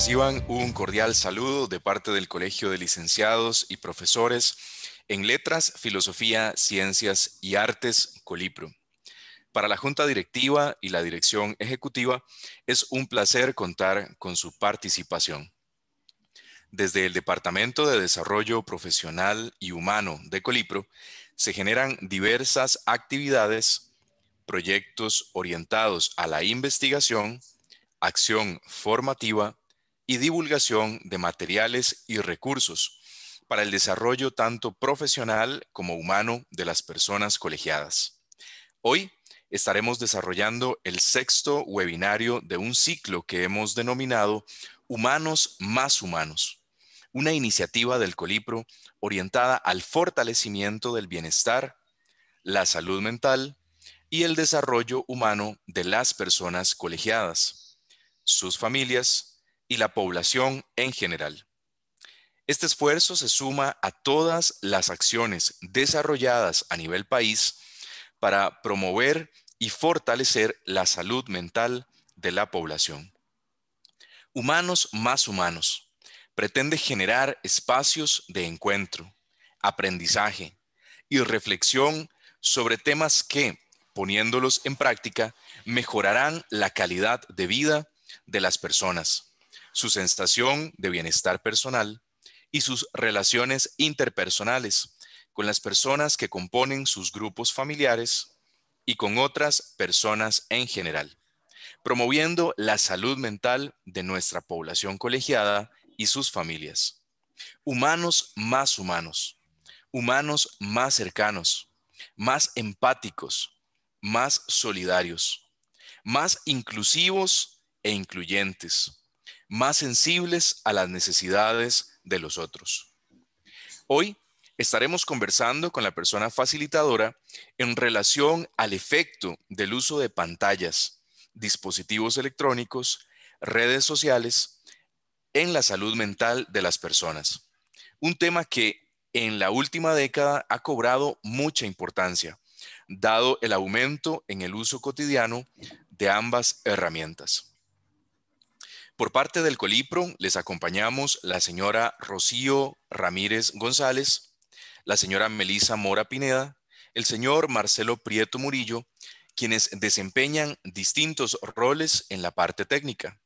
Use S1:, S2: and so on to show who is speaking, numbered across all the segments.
S1: Reciban un cordial saludo de parte del Colegio de Licenciados y Profesores en Letras, Filosofía, Ciencias y Artes, Colipro. Para la Junta Directiva y la Dirección Ejecutiva es un placer contar con su participación. Desde el Departamento de Desarrollo Profesional y Humano de Colipro se generan diversas actividades, proyectos orientados a la investigación, acción formativa, y divulgación de materiales y recursos para el desarrollo tanto profesional como humano de las personas colegiadas. Hoy estaremos desarrollando el sexto webinario de un ciclo que hemos denominado Humanos más Humanos, una iniciativa del Colipro orientada al fortalecimiento del bienestar, la salud mental y el desarrollo humano de las personas colegiadas, sus familias, y la población en general. Este esfuerzo se suma a todas las acciones desarrolladas a nivel país para promover y fortalecer la salud mental de la población. Humanos más humanos pretende generar espacios de encuentro, aprendizaje y reflexión sobre temas que, poniéndolos en práctica, mejorarán la calidad de vida de las personas su sensación de bienestar personal y sus relaciones interpersonales con las personas que componen sus grupos familiares y con otras personas en general, promoviendo la salud mental de nuestra población colegiada y sus familias. Humanos más humanos, humanos más cercanos, más empáticos, más solidarios, más inclusivos e incluyentes más sensibles a las necesidades de los otros. Hoy estaremos conversando con la persona facilitadora en relación al efecto del uso de pantallas, dispositivos electrónicos, redes sociales en la salud mental de las personas. Un tema que en la última década ha cobrado mucha importancia, dado el aumento en el uso cotidiano de ambas herramientas. Por parte del Colipro les acompañamos la señora Rocío Ramírez González, la señora Melisa Mora Pineda, el señor Marcelo Prieto Murillo, quienes desempeñan distintos roles en la parte técnica.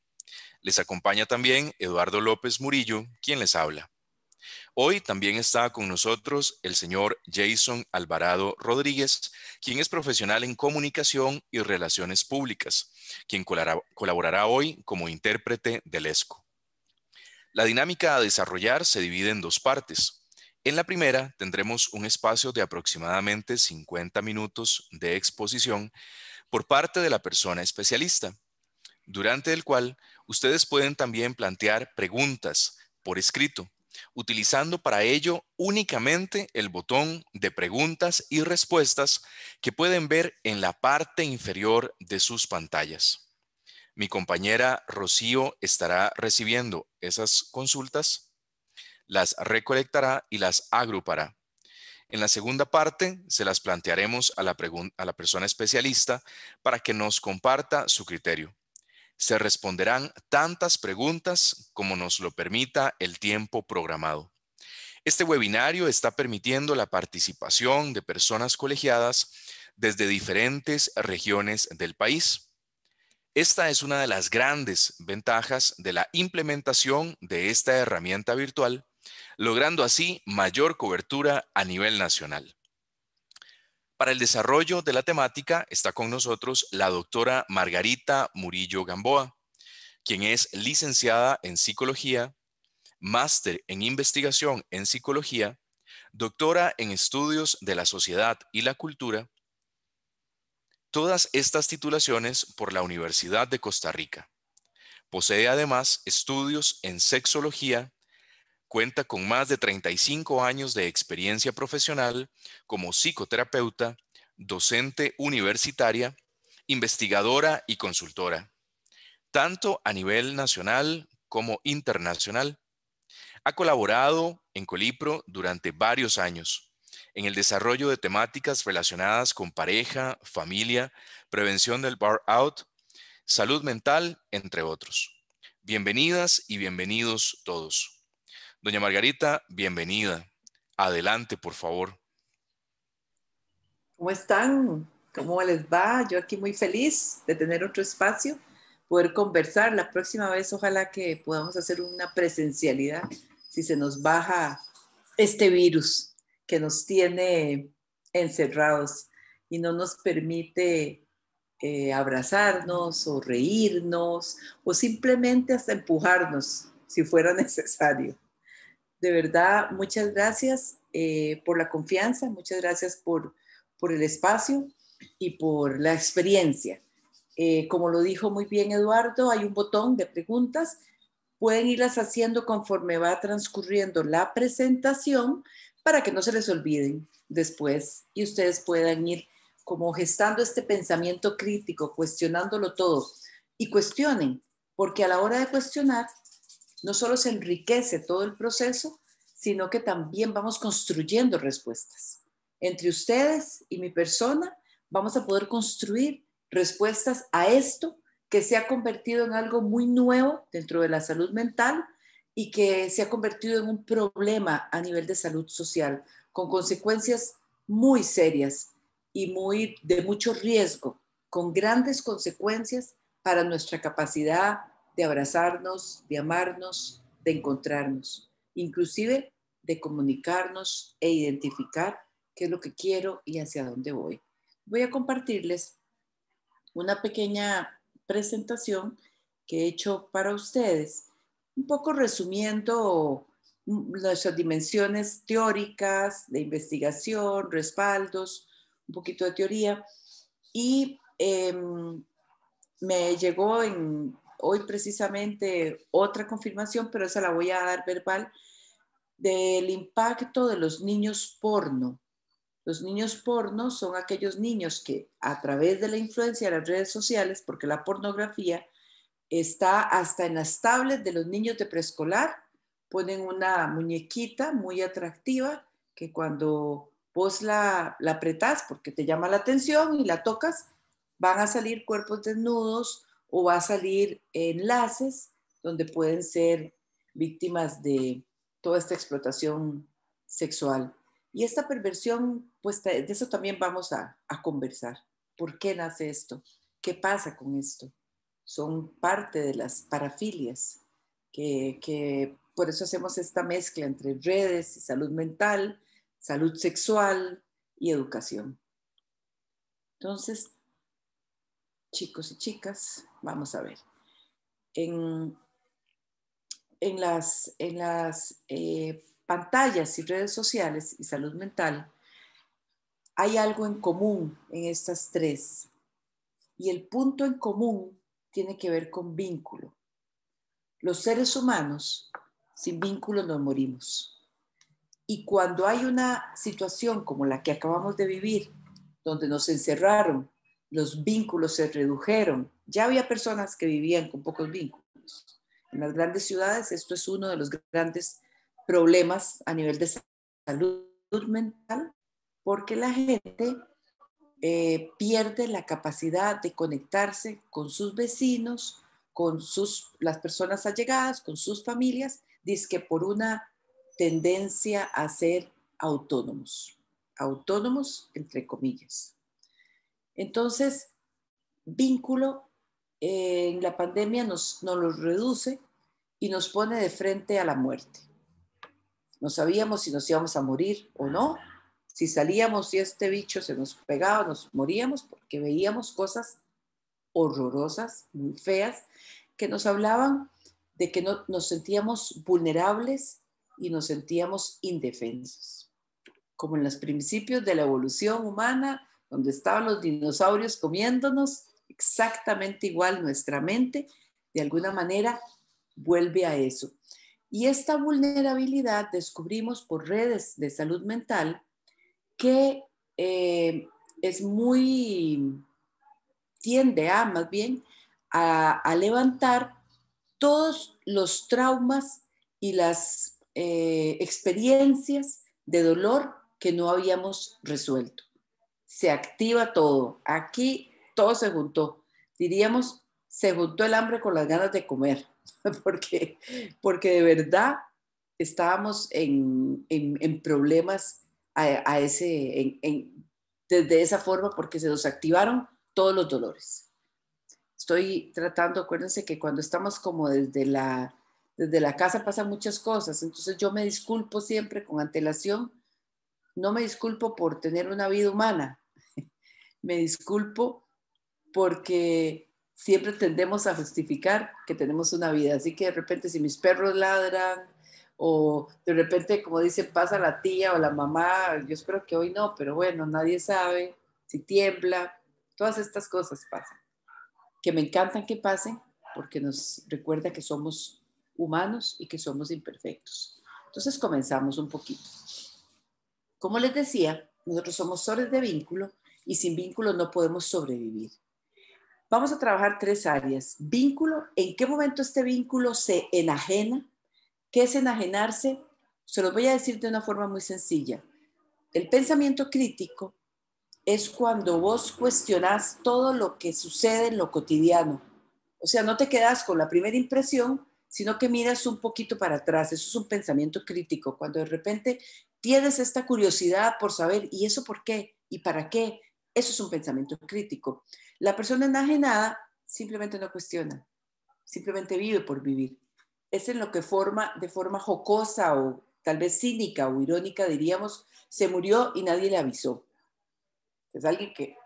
S1: Les acompaña también Eduardo López Murillo, quien les habla. Hoy también está con nosotros el señor Jason Alvarado Rodríguez, quien es profesional en comunicación y relaciones públicas, quien colaborará hoy como intérprete del ESCO. La dinámica a desarrollar se divide en dos partes. En la primera tendremos un espacio de aproximadamente 50 minutos de exposición por parte de la persona especialista, durante el cual ustedes pueden también plantear preguntas por escrito utilizando para ello únicamente el botón de preguntas y respuestas que pueden ver en la parte inferior de sus pantallas. Mi compañera Rocío estará recibiendo esas consultas, las recolectará y las agrupará. En la segunda parte se las plantearemos a la, a la persona especialista para que nos comparta su criterio se responderán tantas preguntas como nos lo permita el tiempo programado. Este webinario está permitiendo la participación de personas colegiadas desde diferentes regiones del país. Esta es una de las grandes ventajas de la implementación de esta herramienta virtual, logrando así mayor cobertura a nivel nacional. Para el desarrollo de la temática está con nosotros la doctora Margarita Murillo Gamboa, quien es licenciada en psicología, máster en investigación en psicología, doctora en estudios de la sociedad y la cultura, todas estas titulaciones por la Universidad de Costa Rica. Posee además estudios en sexología Cuenta con más de 35 años de experiencia profesional como psicoterapeuta, docente universitaria, investigadora y consultora, tanto a nivel nacional como internacional. Ha colaborado en Colipro durante varios años en el desarrollo de temáticas relacionadas con pareja, familia, prevención del bar-out, salud mental, entre otros. Bienvenidas y bienvenidos todos. Doña Margarita, bienvenida. Adelante, por favor.
S2: ¿Cómo están? ¿Cómo les va? Yo aquí muy feliz de tener otro espacio, poder conversar. La próxima vez ojalá que podamos hacer una presencialidad si se nos baja este virus que nos tiene encerrados y no nos permite eh, abrazarnos o reírnos o simplemente hasta empujarnos si fuera necesario de verdad, muchas gracias eh, por la confianza, muchas gracias por, por, el espacio y por la experiencia. Eh, como lo dijo muy bien Eduardo, hay un botón de preguntas. Pueden irlas haciendo conforme va transcurriendo la presentación para que no se les olviden después y ustedes puedan ir como gestando este pensamiento crítico, cuestionándolo todo. Y cuestionen, porque a la hora de cuestionar no solo se enriquece todo el proceso, sino que también vamos construyendo respuestas. Entre ustedes y mi persona vamos a poder construir respuestas a esto que se ha convertido en algo muy nuevo dentro de la salud mental y que se ha convertido en un problema a nivel de salud social, con consecuencias muy serias y muy, de mucho riesgo, con grandes consecuencias para nuestra capacidad de abrazarnos, de amarnos, de encontrarnos, inclusive de comunicarnos e identificar qué es lo que quiero y hacia dónde voy. Voy a compartirles una pequeña presentación que he hecho para ustedes, un poco resumiendo nuestras dimensiones teóricas de investigación, respaldos, un poquito de teoría. Y em, me llegó en hoy precisamente otra confirmación, pero esa la voy a dar verbal, del impacto de los niños porno. Los niños porno son aquellos niños que a través de la influencia de las redes sociales, porque la pornografía está hasta en las tablets de los niños de preescolar, ponen una muñequita muy atractiva que cuando vos la, la apretás porque te llama la atención y la tocas, van a salir cuerpos desnudos o va a salir enlaces donde pueden ser víctimas de toda esta explotación sexual. Y esta perversión, pues de eso también vamos a, conversar. ¿Por qué nace esto? ¿Qué pasa con esto? Son parte de las parafilias, que, por eso hacemos esta mezcla entre redes, salud mental, salud sexual y educación. Entonces, chicos y chicas, vamos a ver. En, las, en las eh, pantallas y redes sociales y salud mental, hay algo en común en estas tres. Y el punto en común tiene que ver con vínculo. Los seres humanos sin vínculo nos morimos. Y cuando hay una situación como la que acabamos de vivir, donde nos encerraron los vínculos se redujeron. Ya había personas que vivían con pocos vínculos. En las grandes ciudades esto es uno de los grandes problemas a nivel de salud mental porque la gente eh, pierde la capacidad de conectarse con sus vecinos, con sus, las personas allegadas, con sus familias, dice que por una tendencia a ser autónomos, autónomos entre comillas. Entonces, vínculo eh, en la pandemia nos, nos los reduce y nos pone de frente a la muerte. No sabíamos si nos íbamos a morir o no, si salíamos y este bicho se nos pegaba, nos moríamos porque veíamos cosas horrorosas, muy feas, que nos hablaban de que nos sentíamos vulnerables y nos sentíamos indefensos. Como en los principios de la evolución humana, donde estaban los dinosaurios comiéndonos, exactamente igual nuestra mente, de alguna manera, vuelve a eso. Y esta vulnerabilidad descubrimos por redes de salud mental que eh, es muy, tiende a más bien a, levantar todos los traumas y las eh, experiencias de dolor que no habíamos resuelto se activa todo. Aquí todo se juntó. Diríamos, se juntó el hambre con las ganas de comer, porque, porque de verdad estábamos en, problemas a, ese, desde esa forma, porque se nos activaron todos los dolores. Estoy tratando, acuérdense que cuando estamos como desde la, desde la casa pasan muchas cosas, entonces yo me disculpo siempre con antelación, no me disculpo por tener una vida humana, me disculpo porque siempre tendemos a justificar que tenemos una vida. Así que de repente si mis perros ladran o de repente, como dice pasa la tía o la mamá, yo espero que hoy no, pero bueno, nadie sabe, si tiembla, todas estas cosas pasan, que me encantan que pasen porque nos recuerda que somos humanos y que somos imperfectos. Entonces comenzamos un poquito. Como les decía, nosotros somos soles de vínculo y sin vínculo no podemos sobrevivir. Vamos a trabajar tres áreas. Vínculo, ¿en qué momento este vínculo se enajena? ¿Qué es enajenarse? Se los voy a decir de una forma muy sencilla. El pensamiento crítico es cuando vos cuestionás todo lo que sucede en lo cotidiano. O sea, no te quedas con la primera impresión, sino que miras un poquito para atrás. Eso es un pensamiento crítico. Cuando de repente tienes esta curiosidad por saber, ¿y eso por qué? ¿Y para qué? Eso es un pensamiento crítico. La persona enajenada simplemente no cuestiona, simplemente vive por vivir. Es en lo que forma, de forma jocosa o tal vez cínica o irónica, diríamos, se murió y nadie le avisó. Es alguien que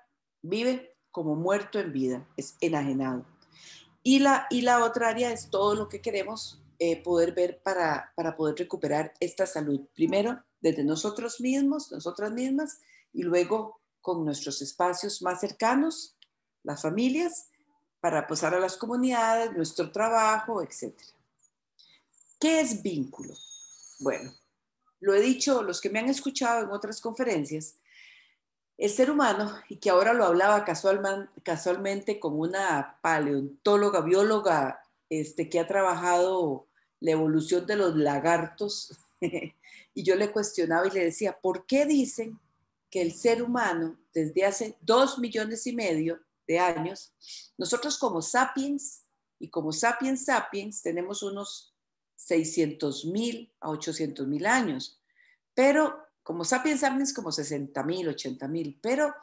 S2: vive como muerto en vida, es enajenado. Y la, y la otra área es todo lo que queremos eh, poder ver para, para poder recuperar esta salud. Primero, desde nosotros mismos, nosotras mismas, y luego con nuestros espacios más cercanos, las familias, para pasar a las comunidades, nuestro trabajo, etc. ¿Qué es vínculo? Bueno, lo he dicho, los que me han escuchado en otras conferencias, el ser humano, y que ahora lo hablaba casualmente con una paleontóloga, bióloga, este, que ha trabajado la evolución de los lagartos, y yo le cuestionaba y le decía, ¿por qué dicen que el ser humano, desde hace dos millones y medio de años, nosotros como sapiens y como sapiens sapiens tenemos unos 600 mil a 800 mil años, pero como sapiens sapiens como 60 mil, 80 mil, pero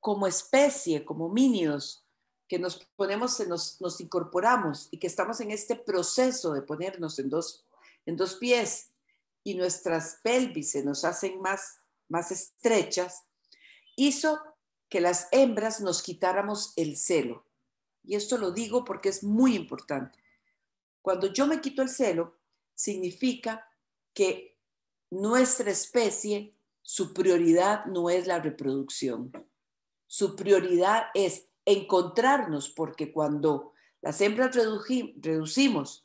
S2: como especie, como minios, que nos ponemos, nos, nos incorporamos y que estamos en este proceso de ponernos en dos, en dos pies y nuestras pelvis se nos hacen más más estrechas, hizo que las hembras nos quitáramos el celo. Y esto lo digo porque es muy importante. Cuando yo me quito el celo, significa que nuestra especie, su prioridad no es la reproducción. Su prioridad es encontrarnos, porque cuando las hembras reducimos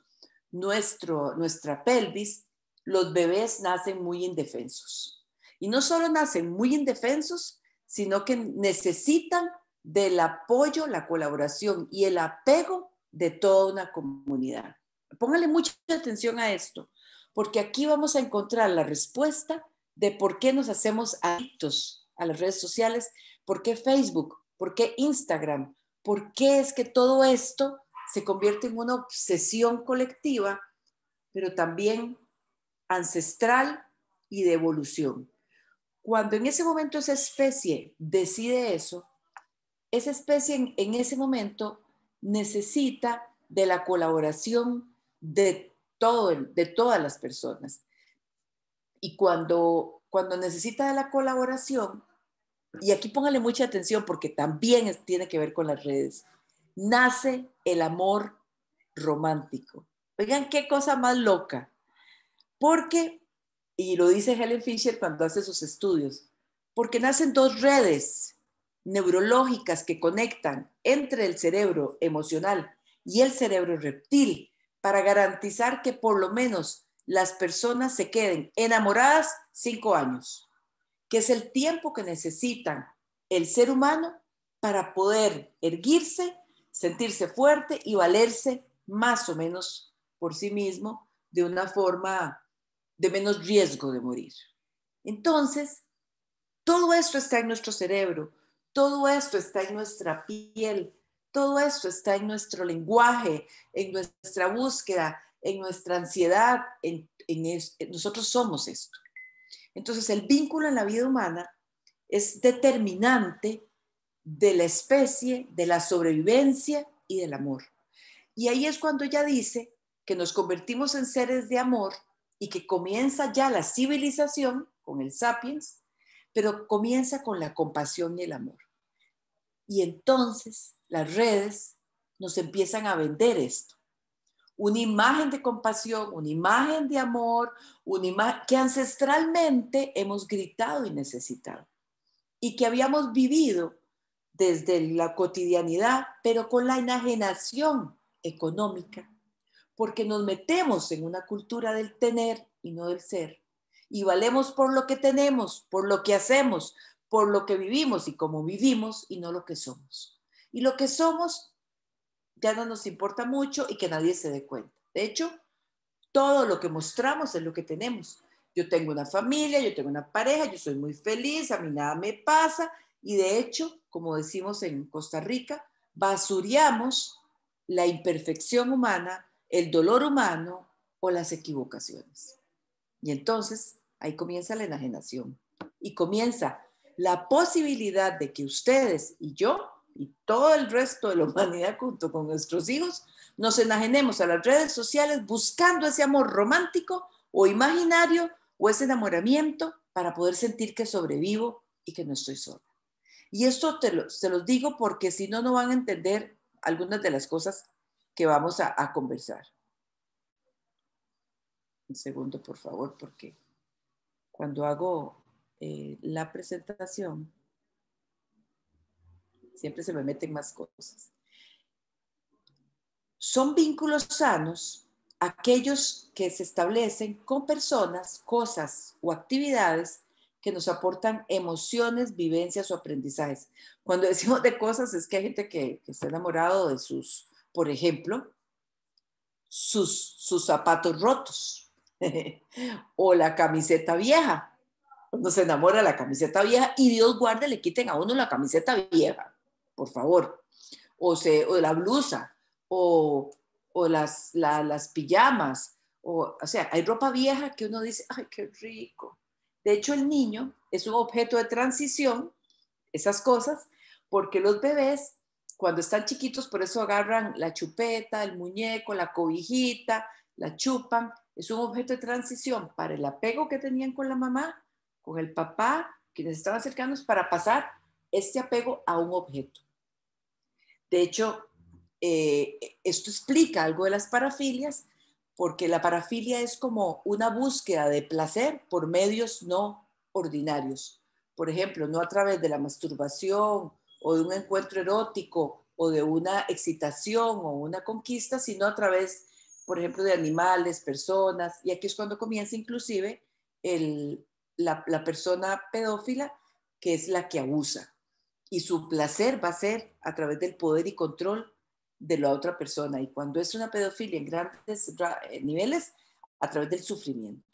S2: nuestro, nuestra pelvis, los bebés nacen muy indefensos. Y no solo nacen muy indefensos, sino que necesitan del apoyo, la colaboración y el apego de toda una comunidad. Póngale mucha atención a esto, porque aquí vamos a encontrar la respuesta de por qué nos hacemos adictos a las redes sociales, por qué Facebook, por qué Instagram, por qué es que todo esto se convierte en una obsesión colectiva, pero también ancestral y de evolución. Cuando en ese momento esa especie decide eso, esa especie en, ese momento necesita de la colaboración de, todo, de todas las personas. Y cuando, cuando necesita de la colaboración, y aquí póngale mucha atención porque también tiene que ver con las redes, nace el amor romántico. Oigan, qué cosa más loca. Porque y lo dice Helen Fisher cuando hace sus estudios, porque nacen dos redes neurológicas que conectan entre el cerebro emocional y el cerebro reptil para garantizar que por lo menos las personas se queden enamoradas cinco años, que es el tiempo que necesitan el ser humano para poder erguirse, sentirse fuerte y valerse más o menos por sí mismo de una forma de menos riesgo de morir. Entonces, todo esto está en nuestro cerebro, todo esto está en nuestra piel, todo esto está en nuestro lenguaje, en nuestra búsqueda, en nuestra ansiedad, en, nosotros somos esto. Entonces, el vínculo en la vida humana es determinante de la especie, de la sobrevivencia y del amor. Y ahí es cuando ella dice que nos convertimos en seres de amor y que comienza ya la civilización con el sapiens, pero comienza con la compasión y el amor. Y entonces las redes nos empiezan a vender esto. Una imagen de compasión, una imagen de amor, una imagen que ancestralmente hemos gritado y necesitado y que habíamos vivido desde la cotidianidad, pero con la enajenación económica porque nos metemos en una cultura del tener y no del ser. Y valemos por lo que tenemos, por lo que hacemos, por lo que vivimos y cómo vivimos y no lo que somos. Y lo que somos ya no nos importa mucho y que nadie se dé cuenta. De hecho, todo lo que mostramos es lo que tenemos. Yo tengo una familia, yo tengo una pareja, yo soy muy feliz, a mí nada me pasa. Y de hecho, como decimos en Costa Rica, basureamos la imperfección humana el dolor humano o las equivocaciones. Y entonces ahí comienza la enajenación y comienza la posibilidad de que ustedes y yo y todo el resto de la humanidad junto con nuestros hijos nos enajenemos a las redes sociales buscando ese amor romántico o imaginario o ese enamoramiento para poder sentir que sobrevivo y que no estoy sola. Y esto te lo, se los digo porque si no, no van a entender algunas de las cosas que vamos a, conversar. Un segundo, por favor, porque cuando hago eh, la presentación, siempre se me meten más cosas. Son vínculos sanos aquellos que se establecen con personas, cosas o actividades que nos aportan emociones, vivencias o aprendizajes. Cuando decimos de cosas es que hay gente que, que está enamorado de sus por ejemplo, sus, sus zapatos rotos o la camiseta vieja. Uno se enamora de la camiseta vieja y Dios guarde, le quiten a uno la camiseta vieja, por favor. O, se, o la blusa, o, las, las pijamas. O, o sea, hay ropa vieja que uno dice, ay, qué rico. De hecho, el niño es un objeto de transición, esas cosas, porque los bebés cuando están chiquitos, por eso agarran la chupeta, el muñeco, la cobijita, la chupan. Es un objeto de transición para el apego que tenían con la mamá, con el papá, quienes estaban acercándose, para pasar este apego a un objeto. De hecho, eh, esto explica algo de las parafilias, porque la parafilia es como una búsqueda de placer por medios no ordinarios. Por ejemplo, no a través de la masturbación o de un encuentro erótico o de una excitación o una conquista, sino a través, por ejemplo, de animales, personas. Y aquí es cuando comienza inclusive la, persona pedófila, que es la que abusa. Y su placer va a ser a través del poder y control de la otra persona. Y cuando es una pedofilia en grandes eh, niveles, a través del sufrimiento.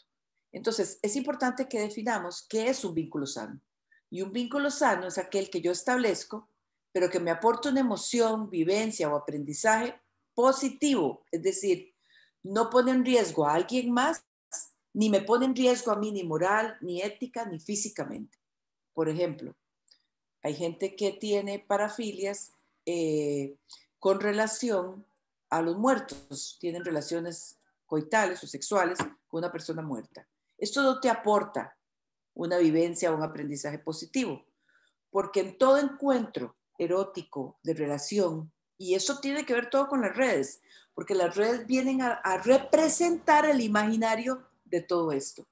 S2: Entonces, es importante que definamos qué es un vínculo sano. Y un vínculo sano es aquel que yo establezco, pero que me aporta una emoción, vivencia o aprendizaje positivo. Es decir, no pone en riesgo a alguien más, ni me pone en riesgo a mí, ni moral, ni ética, ni físicamente. Por ejemplo, hay gente que tiene parafilias eh, con relación a los muertos, tienen relaciones coitales o sexuales con una persona muerta. Esto no te aporta una vivencia o un aprendizaje positivo. Porque en todo encuentro erótico de relación, y eso tiene que ver todo con las redes, porque las redes vienen a, representar el imaginario de todo esto.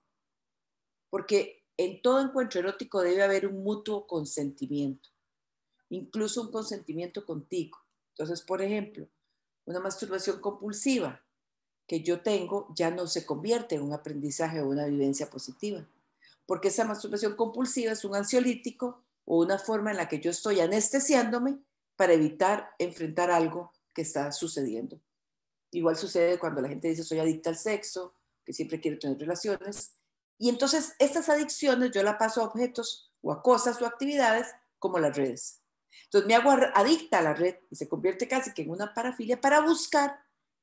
S2: Porque en todo encuentro erótico debe haber un mutuo consentimiento, incluso un consentimiento contigo. Entonces, por ejemplo, una masturbación compulsiva que yo tengo ya no se convierte en un aprendizaje o una vivencia positiva porque esa masturbación compulsiva es un ansiolítico o una forma en la que yo estoy anestesiándome para evitar enfrentar algo que está sucediendo. Igual sucede cuando la gente dice soy adicta al sexo, que siempre quiere tener relaciones. Y entonces estas adicciones yo las paso a objetos o a cosas o actividades como las redes. Entonces me hago adicta a la red y se convierte casi que en una parafilia para buscar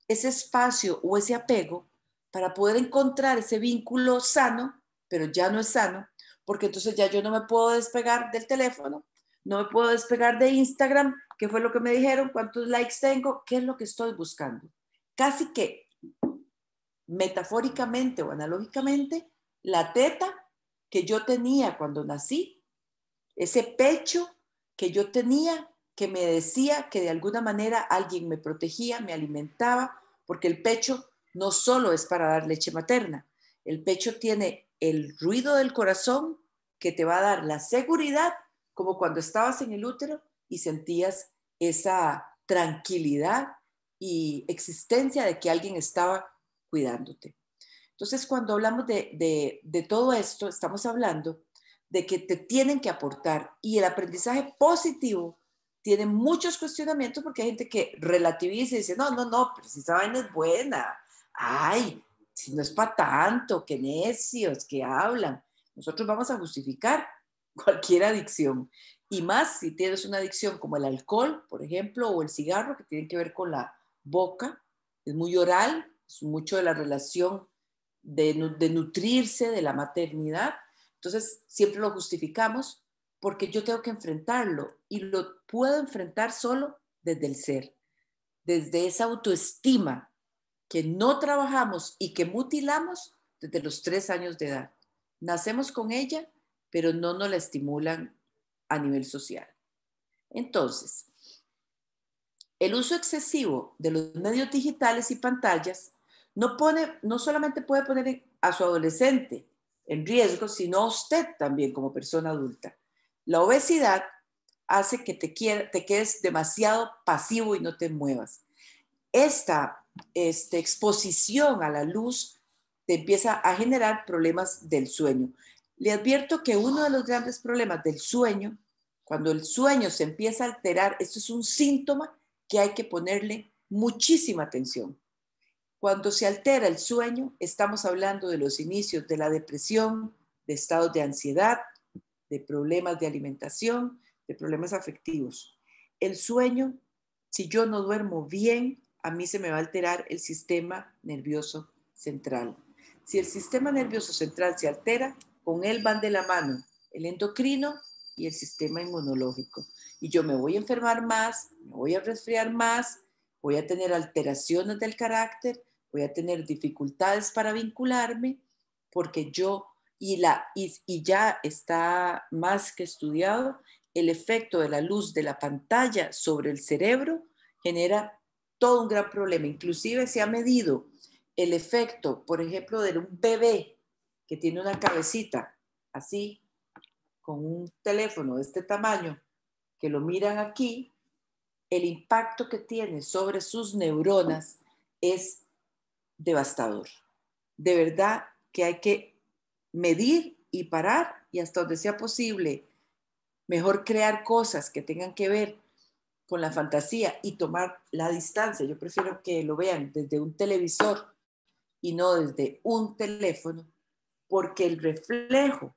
S2: ese espacio o ese apego para poder encontrar ese vínculo sano pero ya no es sano, porque entonces ya yo no me puedo despegar del teléfono, no me puedo despegar de Instagram, qué fue lo que me dijeron, cuántos likes tengo, qué es lo que estoy buscando. Casi que metafóricamente o analógicamente, la teta que yo tenía cuando nací, ese pecho que yo tenía que me decía que de alguna manera alguien me protegía, me alimentaba, porque el pecho no solo es para dar leche materna, el pecho tiene el ruido del corazón que te va a dar la seguridad, como cuando estabas en el útero y sentías esa tranquilidad y existencia de que alguien estaba cuidándote. Entonces, cuando hablamos de, de, todo esto, estamos hablando de que te tienen que aportar y el aprendizaje positivo tiene muchos cuestionamientos porque hay gente que relativiza y dice, no, no, no, pero si esa vaina es buena, ay, no es para tanto, qué necios, que hablan. Nosotros vamos a justificar cualquier adicción. Y más si tienes una adicción como el alcohol, por ejemplo, o el cigarro, que tiene que ver con la boca, es muy oral, es mucho de la relación de, de nutrirse, de la maternidad. Entonces, siempre lo justificamos porque yo tengo que enfrentarlo y lo puedo enfrentar solo desde el ser, desde esa autoestima que no trabajamos y que mutilamos desde los tres años de edad. Nacemos con ella, pero no nos la estimulan a nivel social. Entonces, el uso excesivo de los medios digitales y pantallas no, pone, no solamente puede poner a su adolescente en riesgo, sino a usted también como persona adulta. La obesidad hace que te, quiera, te quedes demasiado pasivo y no te muevas. Esta este, exposición a la luz te empieza a generar problemas del sueño. Le advierto que uno de los grandes problemas del sueño, cuando el sueño se empieza a alterar, esto es un síntoma que hay que ponerle muchísima atención. Cuando se altera el sueño, estamos hablando de los inicios de la depresión, de estados de ansiedad, de problemas de alimentación, de problemas afectivos. El sueño, si yo no duermo bien, a mí se me va a alterar el sistema nervioso central. Si el sistema nervioso central se altera, con él van de la mano el endocrino y el sistema inmunológico. Y yo me voy a enfermar más, me voy a resfriar más, voy a tener alteraciones del carácter, voy a tener dificultades para vincularme, porque yo, y, la, ya está más que estudiado, el efecto de la luz de la pantalla sobre el cerebro genera todo un gran problema. Inclusive se ha medido el efecto, por ejemplo, de un bebé que tiene una cabecita así, con un teléfono de este tamaño, que lo miran aquí, el impacto que tiene sobre sus neuronas es devastador. De verdad que hay que medir y parar y hasta donde sea posible, mejor crear cosas que tengan que ver con la fantasía y tomar la distancia. Yo prefiero que lo vean desde un televisor y no desde un teléfono, porque el reflejo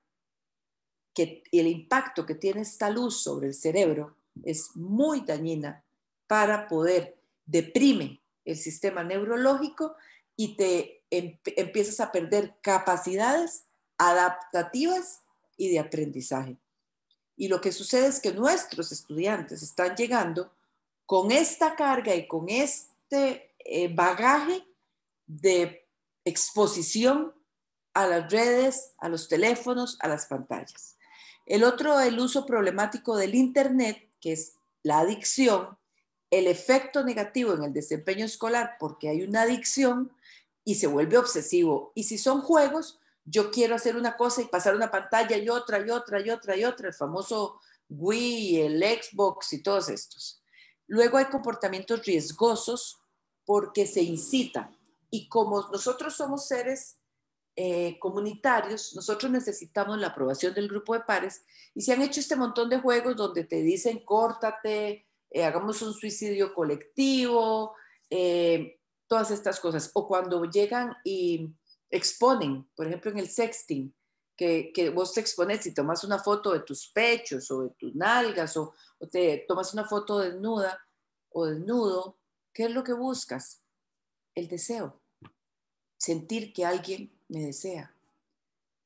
S2: que, el impacto que tiene esta luz sobre el cerebro es muy dañina para poder deprime el sistema neurológico y te empiezas a perder capacidades adaptativas y de aprendizaje. Y lo que sucede es que nuestros estudiantes están llegando con esta carga y con este eh, bagaje de exposición a las redes, a los teléfonos, a las pantallas. El otro, el uso problemático del Internet, que es la adicción, el efecto negativo en el desempeño escolar porque hay una adicción y se vuelve obsesivo. Y si son juegos, yo quiero hacer una cosa y pasar una pantalla y otra y otra y otra y otra, el famoso Wii, el Xbox y todos estos. Luego hay comportamientos riesgosos porque se incita. Y como nosotros somos seres eh, comunitarios, nosotros necesitamos la aprobación del grupo de pares y se han hecho este montón de juegos donde te dicen córtate, eh, hagamos un suicidio colectivo, eh, todas estas cosas. O cuando llegan y exponen, por ejemplo, en el sexting, que, vos te expones y tomas una foto de tus pechos o de tus nalgas o, te tomas una foto desnuda o desnudo, ¿qué es lo que buscas? El deseo. Sentir que alguien me desea.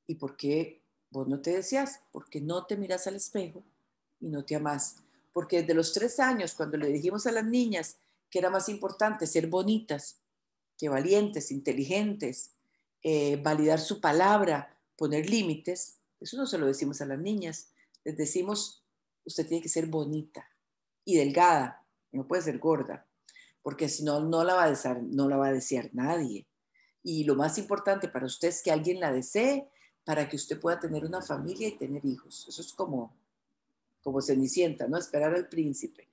S2: ¿Y por qué vos no te deseas? Porque no te miras al espejo y no te amas. Porque desde los tres años, cuando le dijimos a las niñas que era más importante ser bonitas, que valientes, inteligentes, eh, validar su palabra, poner límites, eso no se lo decimos a las niñas, les decimos, usted tiene que ser bonita y delgada, no puede ser gorda, porque si no, no la va a desear, no la va a desear nadie. Y lo más importante para usted es que alguien la desee para que usted pueda tener una familia y tener hijos. Eso es como, como Cenicienta, ¿no? Esperar al príncipe.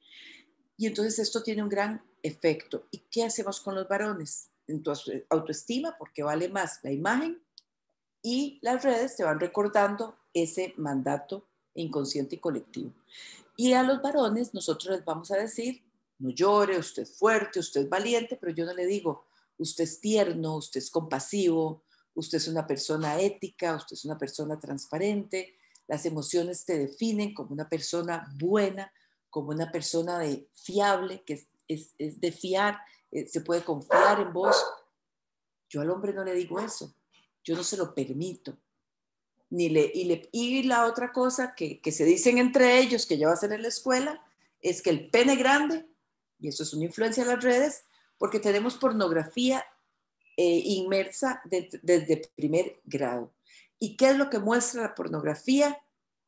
S2: Y entonces esto tiene un gran efecto. ¿Y qué hacemos con los varones? en tu eh, autoestima porque vale más la imagen y las redes te van recordando ese mandato inconsciente y colectivo. Y a los varones nosotros les vamos a decir, no llore, usted es fuerte, usted es valiente, pero yo no le digo, usted es tierno, usted es compasivo, usted es una persona ética, usted es una persona transparente, las emociones te definen como una persona buena, como una persona de fiable, que es de fiar, eh, se puede confiar en vos. Yo al hombre no le digo eso, yo no se lo permito. Ni le, y, la otra cosa que, se dicen entre ellos, que ya va a ser en la escuela, es que el pene grande, y eso es una influencia de las redes, porque tenemos pornografía eh, inmersa desde primer grado. ¿Y qué es lo que muestra la pornografía?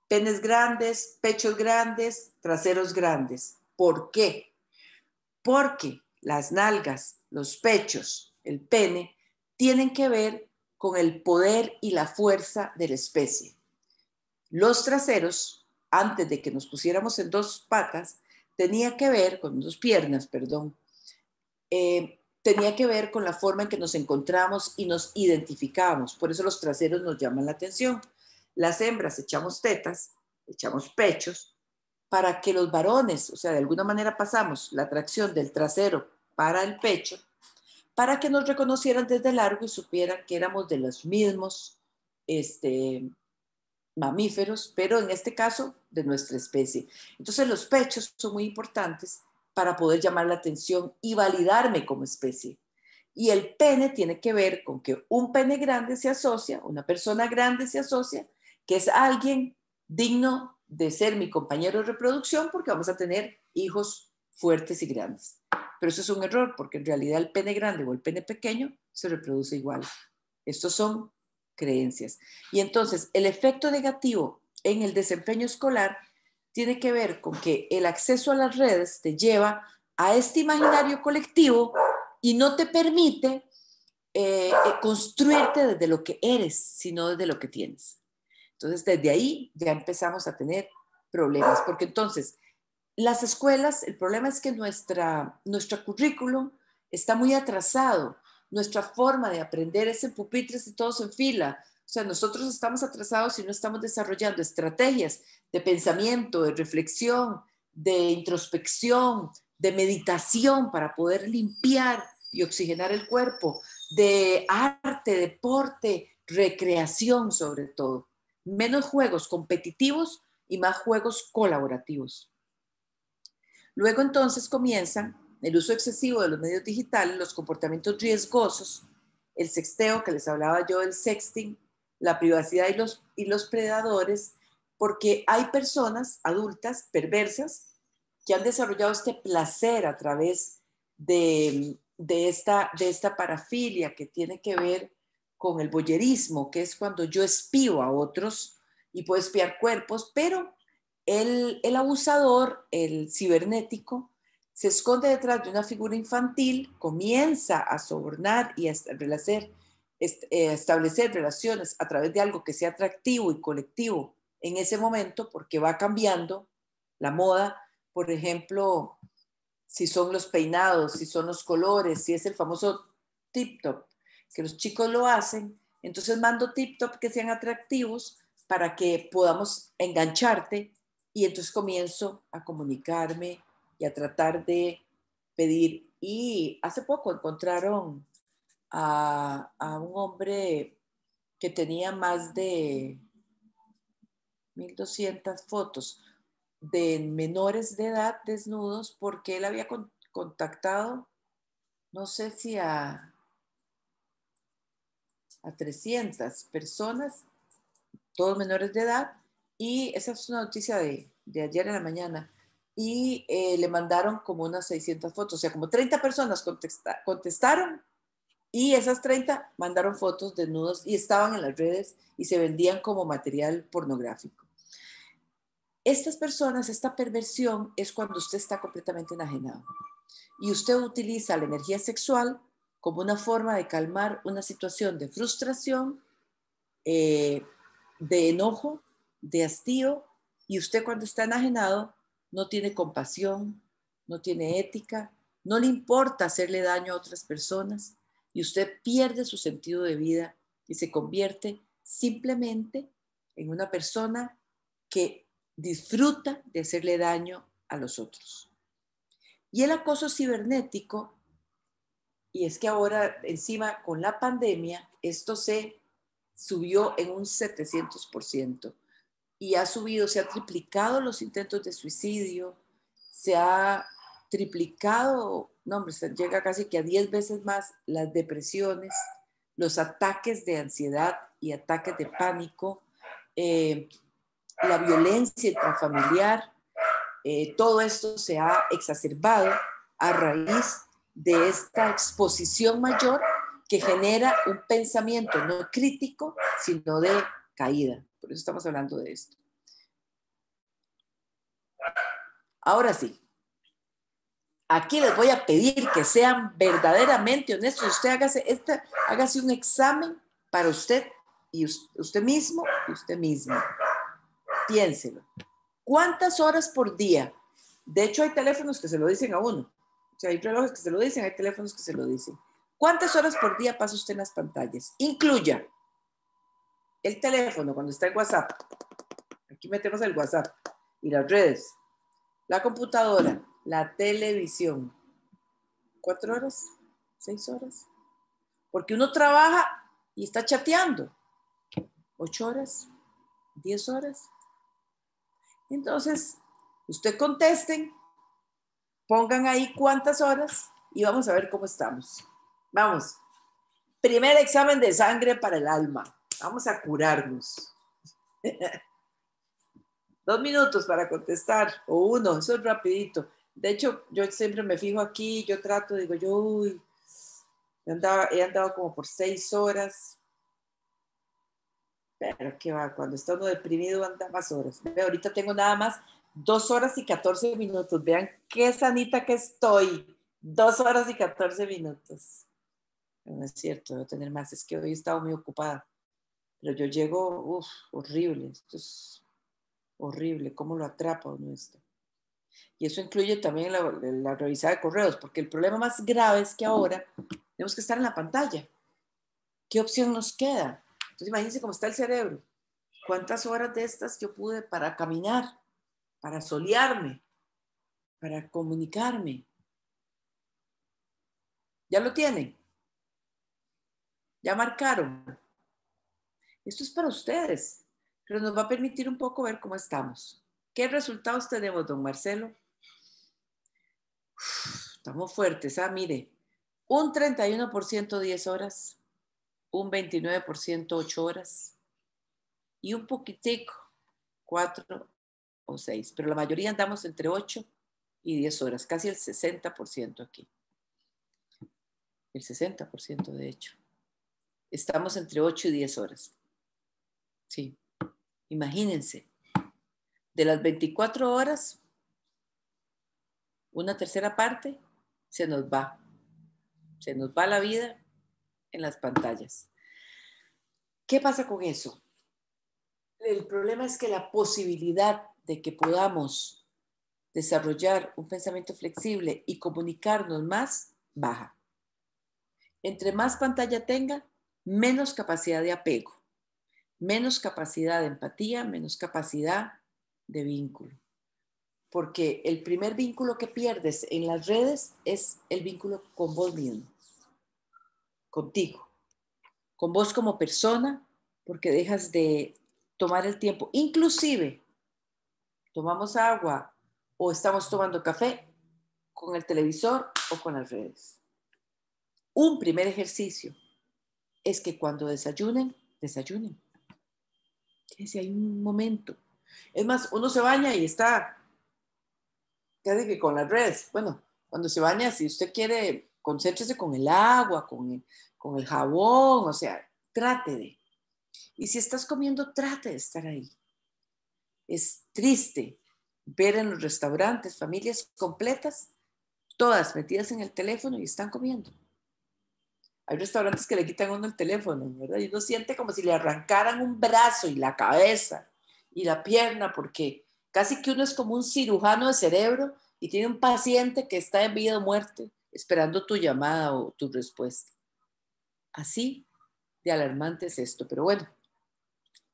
S2: Penes grandes, pechos grandes, traseros grandes. ¿Por qué? Porque las nalgas, los pechos, el pene, tienen que ver con el poder y la fuerza de la especie. Los traseros, antes de que nos pusiéramos en dos patas, tenía que ver, con dos piernas, perdón, eh, tenía que ver con la forma en que nos encontramos y nos identificábamos. Por eso los traseros nos llaman la atención. Las hembras echamos tetas, echamos pechos, para que los varones, o sea, de alguna manera pasamos la atracción del trasero para el pecho, para que nos reconocieran desde largo y supieran que éramos de los mismos este, mamíferos, pero en este caso de nuestra especie. Entonces los pechos son muy importantes para poder llamar la atención y validarme como especie. Y el pene tiene que ver con que un pene grande se asocia, una persona grande se asocia, que es alguien digno de ser mi compañero de reproducción porque vamos a tener hijos fuertes y grandes pero eso es un error porque en realidad el pene grande o el pene pequeño se reproduce igual. Estos son creencias. Y entonces el efecto negativo en el desempeño escolar tiene que ver con que el acceso a las redes te lleva a este imaginario colectivo y no te permite eh, eh, construirte desde lo que eres, sino desde lo que tienes. Entonces, desde ahí ya empezamos a tener problemas, porque entonces las escuelas, el problema es que nuestro currículum está muy atrasado. Nuestra forma de aprender es en pupitres y todos en fila. O sea, nosotros estamos atrasados y no estamos desarrollando estrategias de pensamiento, de reflexión, de introspección, de meditación para poder limpiar y oxigenar el cuerpo, de arte, deporte, recreación sobre todo. Menos juegos competitivos y más juegos colaborativos. Luego entonces comienzan el uso excesivo de los medios digitales, los comportamientos riesgosos, el sexteo que les hablaba yo, el sexting, la privacidad y los, y los predadores, porque hay personas adultas perversas que han desarrollado este placer a través de, esta, de esta parafilia que tiene que ver con el boyerismo, que es cuando yo espío a otros y puedo espiar cuerpos, pero el, abusador, el cibernético, se esconde detrás de una figura infantil, comienza a sobornar y a establecer, eh, establecer relaciones a través de algo que sea atractivo y colectivo en ese momento, porque va cambiando la moda, por ejemplo, si son los peinados, si son los colores, si es el famoso tip top, que los chicos lo hacen, entonces mando tip top que sean atractivos para que podamos engancharte y entonces comienzo a comunicarme y a tratar de pedir. Y hace poco encontraron a, un hombre que tenía más de 1.200 fotos de menores de edad desnudos porque él había contactado, no sé si a, a 300 personas, todos menores de edad, y esa es una noticia de, ayer en la mañana. Y eh, le mandaron como unas 600 fotos, o sea, como 30 personas contestaron y esas 30 mandaron fotos desnudos y estaban en las redes y se vendían como material pornográfico. Estas personas, esta perversión es cuando usted está completamente enajenado y usted utiliza la energía sexual como una forma de calmar una situación de frustración, eh, de enojo de hastío y usted cuando está enajenado no tiene compasión, no tiene ética, no le importa hacerle daño a otras personas y usted pierde su sentido de vida y se convierte simplemente en una persona que disfruta de hacerle daño a los otros. Y el acoso cibernético, y es que ahora encima con la pandemia, esto se subió en un 700% y ha subido, se ha triplicado los intentos de suicidio, se ha triplicado, no hombre, se llega casi que a 10 veces más las depresiones, los ataques de ansiedad y ataques de pánico, eh, la violencia intrafamiliar, eh, todo esto se ha exacerbado a raíz de esta exposición mayor que genera un pensamiento no crítico, sino de caída. Por eso estamos hablando de esto. Ahora sí, aquí les voy a pedir que sean verdaderamente honestos. Usted hágase, hágase un examen para usted y usted mismo usted misma. Piénselo. ¿Cuántas horas por día? De hecho, hay teléfonos que se lo dicen a uno. O sea, hay relojes que se lo dicen, hay teléfonos que se lo dicen. ¿Cuántas horas por día pasa usted en las pantallas? Incluya el teléfono, cuando está el WhatsApp, aquí metemos el WhatsApp y las redes, la computadora, la televisión. ¿Cuatro horas? ¿Seis horas? Porque uno trabaja y está chateando. ¿Ocho horas? ¿Diez horas? Entonces, usted contesten, pongan ahí cuántas horas y vamos a ver cómo estamos. Vamos. Primer examen de sangre para el alma. Vamos a curarnos. Dos minutos para contestar, o uno, eso es rapidito. De hecho, yo siempre me fijo aquí, yo trato, digo yo, uy, he andado, como por seis horas. Pero qué va, cuando está uno deprimido anda más horas. Ahorita tengo nada más dos horas y catorce minutos. Vean qué sanita que estoy. Dos horas y catorce minutos. No es cierto, debo tener más. Es que hoy he estado muy ocupada. Pero yo llego, uff, horrible, esto es horrible, cómo lo atrapa uno esto. Y eso incluye también la, la, revisada de correos, porque el problema más grave es que ahora tenemos que estar en la pantalla. ¿Qué opción nos queda? Entonces imagínense cómo está el cerebro. ¿Cuántas horas de estas yo pude para caminar, para solearme, para comunicarme? ¿Ya lo tienen? ¿Ya marcaron? Esto es para ustedes, pero nos va a permitir un poco ver cómo estamos. ¿Qué resultados tenemos, don Marcelo? estamos fuertes, ah, mire, un 31% 10 horas, un 29% 8 horas y un poquitico, 4 o 6, pero la mayoría andamos entre 8 y 10 horas, casi el 60% aquí. El 60% de hecho. Estamos entre 8 y 10 horas. Sí. Imagínense, de las 24 horas, una tercera parte se nos va. Se nos va la vida en las pantallas. ¿Qué pasa con eso? El problema es que la posibilidad de que podamos desarrollar un pensamiento flexible y comunicarnos más baja. Entre más pantalla tenga, menos capacidad de apego menos capacidad de empatía, menos capacidad de vínculo. Porque el primer vínculo que pierdes en las redes es el vínculo con vos mismo, contigo, con vos como persona, porque dejas de tomar el tiempo. Inclusive, tomamos agua o estamos tomando café con el televisor o con las redes. Un primer ejercicio es que cuando desayunen, desayunen que si hay un momento. Es más, uno se baña y está casi que con las redes. Bueno, cuando se baña, si usted quiere, concéntrese con el agua, con el, con el jabón, o sea, trate de. Y si estás comiendo, trate de estar ahí. Es triste ver en los restaurantes familias completas, todas metidas en el teléfono y están comiendo. Hay restaurantes que le quitan uno el teléfono, ¿verdad? Y uno siente como si le arrancaran un brazo y la cabeza y la pierna, porque casi que uno es como un cirujano de cerebro y tiene un paciente que está en vida o muerte esperando tu llamada o tu respuesta. Así de alarmante es esto, pero bueno,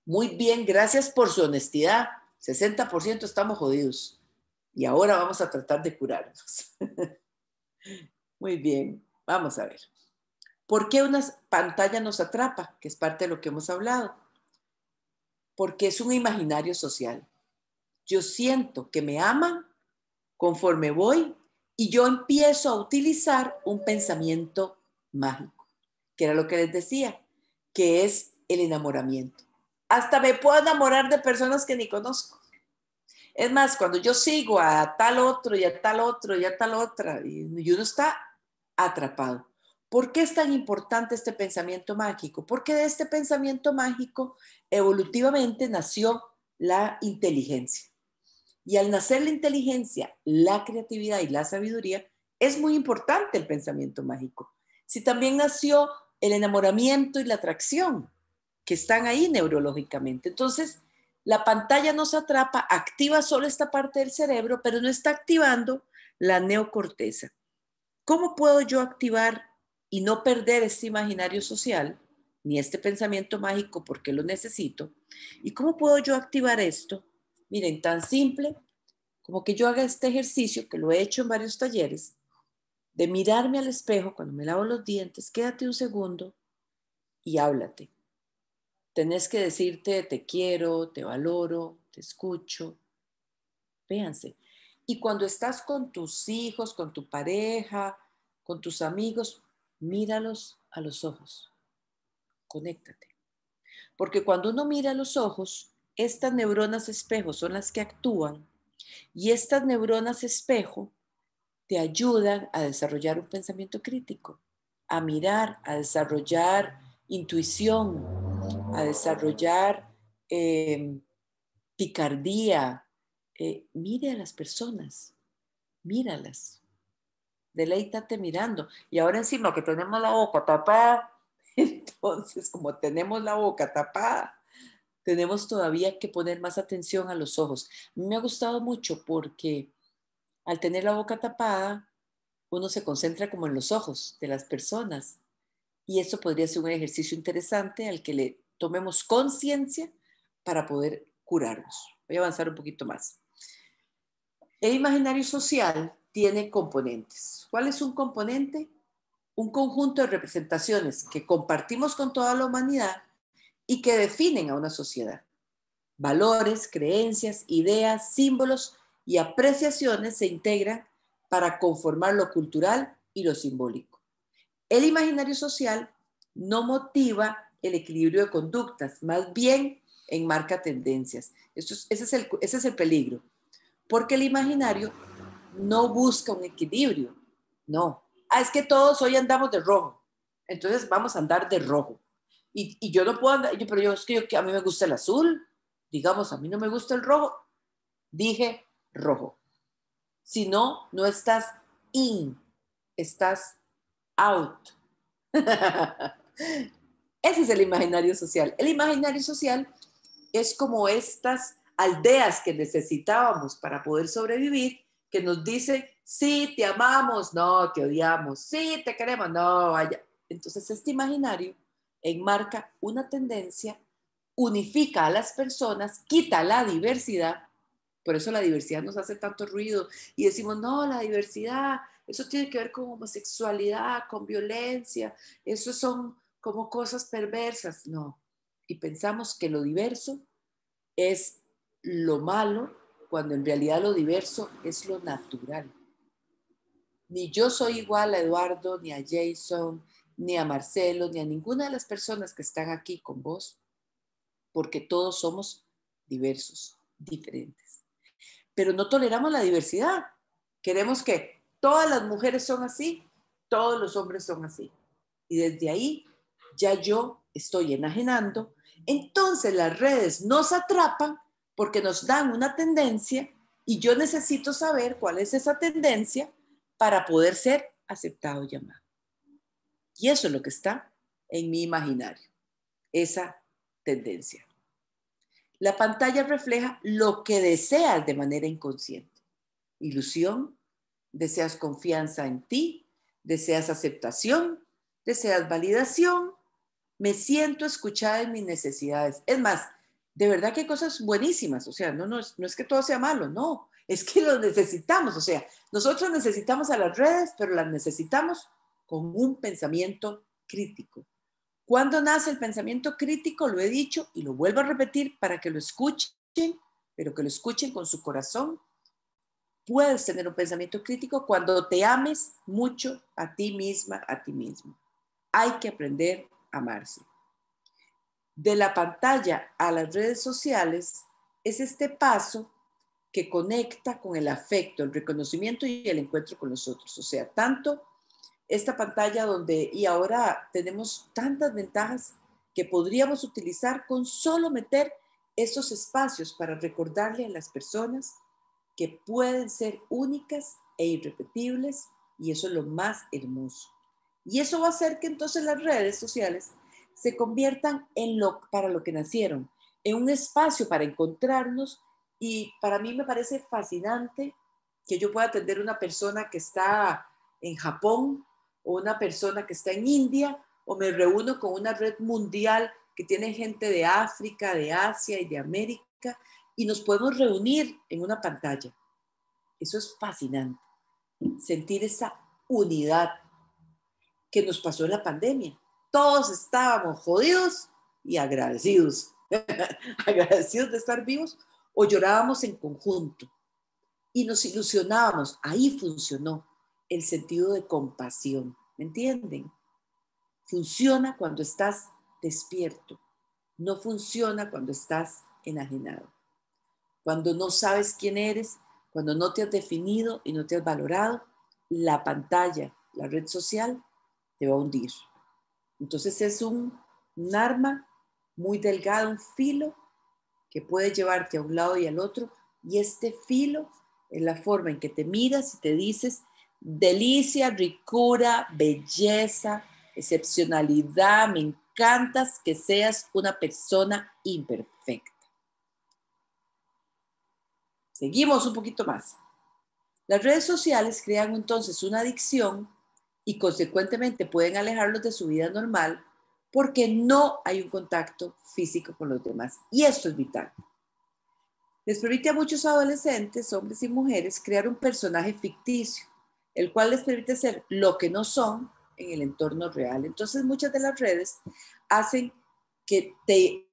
S2: muy bien, gracias por su honestidad. 60% estamos jodidos y ahora vamos a tratar de curarnos. muy bien, vamos a ver. ¿Por qué una pantalla nos atrapa? Que es parte de lo que hemos hablado. Porque es un imaginario social. Yo siento que me aman conforme voy y yo empiezo a utilizar un pensamiento mágico, que era lo que les decía, que es el enamoramiento. Hasta me puedo enamorar de personas que ni conozco. Es más, cuando yo sigo a tal otro y a tal otro y a tal otra, y uno está atrapado. ¿Por qué es tan importante este pensamiento mágico? Porque de este pensamiento mágico evolutivamente nació la inteligencia. Y al nacer la inteligencia, la creatividad y la sabiduría, es muy importante el pensamiento mágico. Si también nació el enamoramiento y la atracción, que están ahí neurológicamente. Entonces, la pantalla nos atrapa, activa solo esta parte del cerebro, pero no está activando la neocorteza. ¿Cómo puedo yo activar y no perder este imaginario social ni este pensamiento mágico porque lo necesito. ¿Y cómo puedo yo activar esto? Miren, tan simple como que yo haga este ejercicio que lo he hecho en varios talleres, de mirarme al espejo cuando me lavo los dientes, quédate un segundo y háblate. Tenés que decirte te quiero, te valoro, te escucho. Véanse. Y cuando estás con tus hijos, con tu pareja, con tus amigos, míralos a los ojos, conéctate. Porque cuando uno mira a los ojos, estas neuronas espejo son las que actúan y estas neuronas espejo te ayudan a desarrollar un pensamiento crítico, a mirar, a desarrollar intuición, a desarrollar em, picardía. Eh, mire a las personas, míralas deleítate mirando. Y ahora encima que tenemos la boca tapada, entonces como tenemos la boca tapada, tenemos todavía que poner más atención a los ojos. me ha gustado mucho porque al tener la boca tapada, uno se concentra como en los ojos de las personas. Y eso podría ser un ejercicio interesante al que le tomemos conciencia para poder curarnos. Voy a avanzar un poquito más. El imaginario social tiene componentes. ¿Cuál es un componente? Un conjunto de representaciones que compartimos con toda la humanidad y que definen a una sociedad. Valores, creencias, ideas, símbolos y apreciaciones se integran para conformar lo cultural y lo simbólico. El imaginario social no motiva el equilibrio de conductas, más bien enmarca tendencias. Esto ese, es el, ese es el peligro, porque el imaginario no busca un equilibrio, no. Ah, es que todos hoy andamos de rojo, entonces vamos a andar de rojo. Y, yo no puedo andar, pero yo es que a mí me gusta el azul, digamos, a mí no me gusta el rojo, dije rojo. Si no, no estás in, estás out. Ese es el imaginario social. El imaginario social es como estas aldeas que necesitábamos para poder sobrevivir que nos dice, sí, te amamos, no, te odiamos, sí, te queremos, no, vaya. Entonces este imaginario enmarca una tendencia, unifica a las personas, quita la diversidad, por eso la diversidad nos hace tanto ruido y decimos, no, la diversidad, eso tiene que ver con homosexualidad, con violencia, eso son como cosas perversas, no. Y pensamos que lo diverso es lo malo cuando en realidad lo diverso es lo natural. Ni yo soy igual a Eduardo, ni a Jason, ni a Marcelo, ni a ninguna de las personas que están aquí con vos, porque todos somos diversos, diferentes. Pero no toleramos la diversidad. Queremos que todas las mujeres son así, todos los hombres son así. Y desde ahí ya yo estoy enajenando. Entonces las redes nos atrapan porque nos dan una tendencia y yo necesito saber cuál es esa tendencia para poder ser aceptado y amado. Y eso es lo que está en mi imaginario, esa tendencia. La pantalla refleja lo que deseas de manera inconsciente. Ilusión, deseas confianza en ti, deseas aceptación, deseas validación, me siento escuchada en mis necesidades. Es más, de verdad que hay cosas buenísimas, o sea, no, no, es, es que todo sea malo, no, es que lo necesitamos, o sea, nosotros necesitamos a las redes, pero las necesitamos con un pensamiento crítico. Cuando nace el pensamiento crítico? Lo he dicho y lo vuelvo a repetir para que lo escuchen, pero que lo escuchen con su corazón. Puedes tener un pensamiento crítico cuando te ames mucho a ti misma, a ti mismo. Hay que aprender a amarse de la pantalla a las redes sociales es este paso que conecta con el afecto, el reconocimiento y el encuentro con los otros. O sea, tanto esta pantalla donde, y ahora tenemos tantas ventajas que podríamos utilizar con solo meter esos espacios para recordarle a las personas que pueden ser únicas e irrepetibles y eso es lo más hermoso. Y eso va a hacer que entonces las redes sociales se conviertan en lo para lo que nacieron, en un espacio para encontrarnos y para mí me parece fascinante que yo pueda atender una persona que está en Japón o una persona que está en India o me reúno con una red mundial que tiene gente de África, de Asia y de América y nos podemos reunir en una pantalla. Eso es fascinante, sentir esa unidad que nos pasó en la pandemia todos estábamos jodidos y agradecidos, agradecidos de estar vivos, o llorábamos en conjunto y nos ilusionábamos. Ahí funcionó el sentido de compasión, ¿me entienden? Funciona cuando estás despierto, no funciona cuando estás enajenado, cuando no sabes quién eres, cuando no te has definido y no te has valorado, la pantalla, la red social, te va a hundir. Entonces es un, arma muy delgada, un filo que puede llevarte a un lado y al otro. Y este filo es la forma en que te miras y te dices delicia, ricura, belleza, excepcionalidad, me encantas que seas una persona imperfecta. Seguimos un poquito más. Las redes sociales crean entonces una adicción y consecuentemente pueden alejarlos de su vida normal porque no hay un contacto físico con los demás. Y esto es vital. Les permite a muchos adolescentes, hombres y mujeres, crear un personaje ficticio, el cual les permite ser lo que no son en el entorno real. Entonces muchas de las redes hacen que te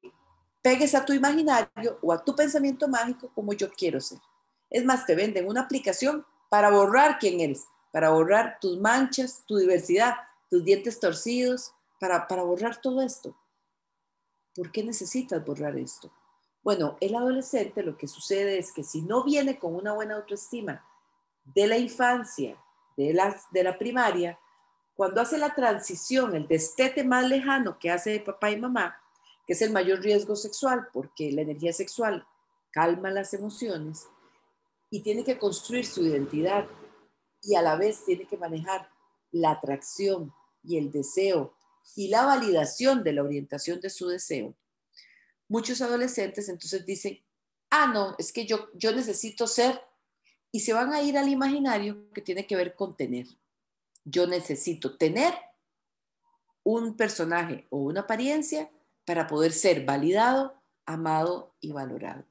S2: pegues a tu imaginario o a tu pensamiento mágico como yo quiero ser. Es más, te venden una aplicación para borrar quién eres, para borrar tus manchas, tu diversidad, tus dientes torcidos, para, borrar todo esto. ¿Por qué necesitas borrar esto? Bueno, el adolescente lo que sucede es que si no viene con una buena autoestima de la infancia, de, las, de la primaria, cuando hace la transición, el destete más lejano que hace de papá y mamá, que es el mayor riesgo sexual, porque la energía sexual calma las emociones y tiene que construir su identidad y a la vez tiene que manejar la atracción y el deseo y la validación de la orientación de su deseo. Muchos adolescentes entonces dicen, ah, no, es que yo, yo necesito ser y se van a ir al imaginario que tiene que ver con tener. Yo necesito tener un personaje o una apariencia para poder ser validado, amado y valorado.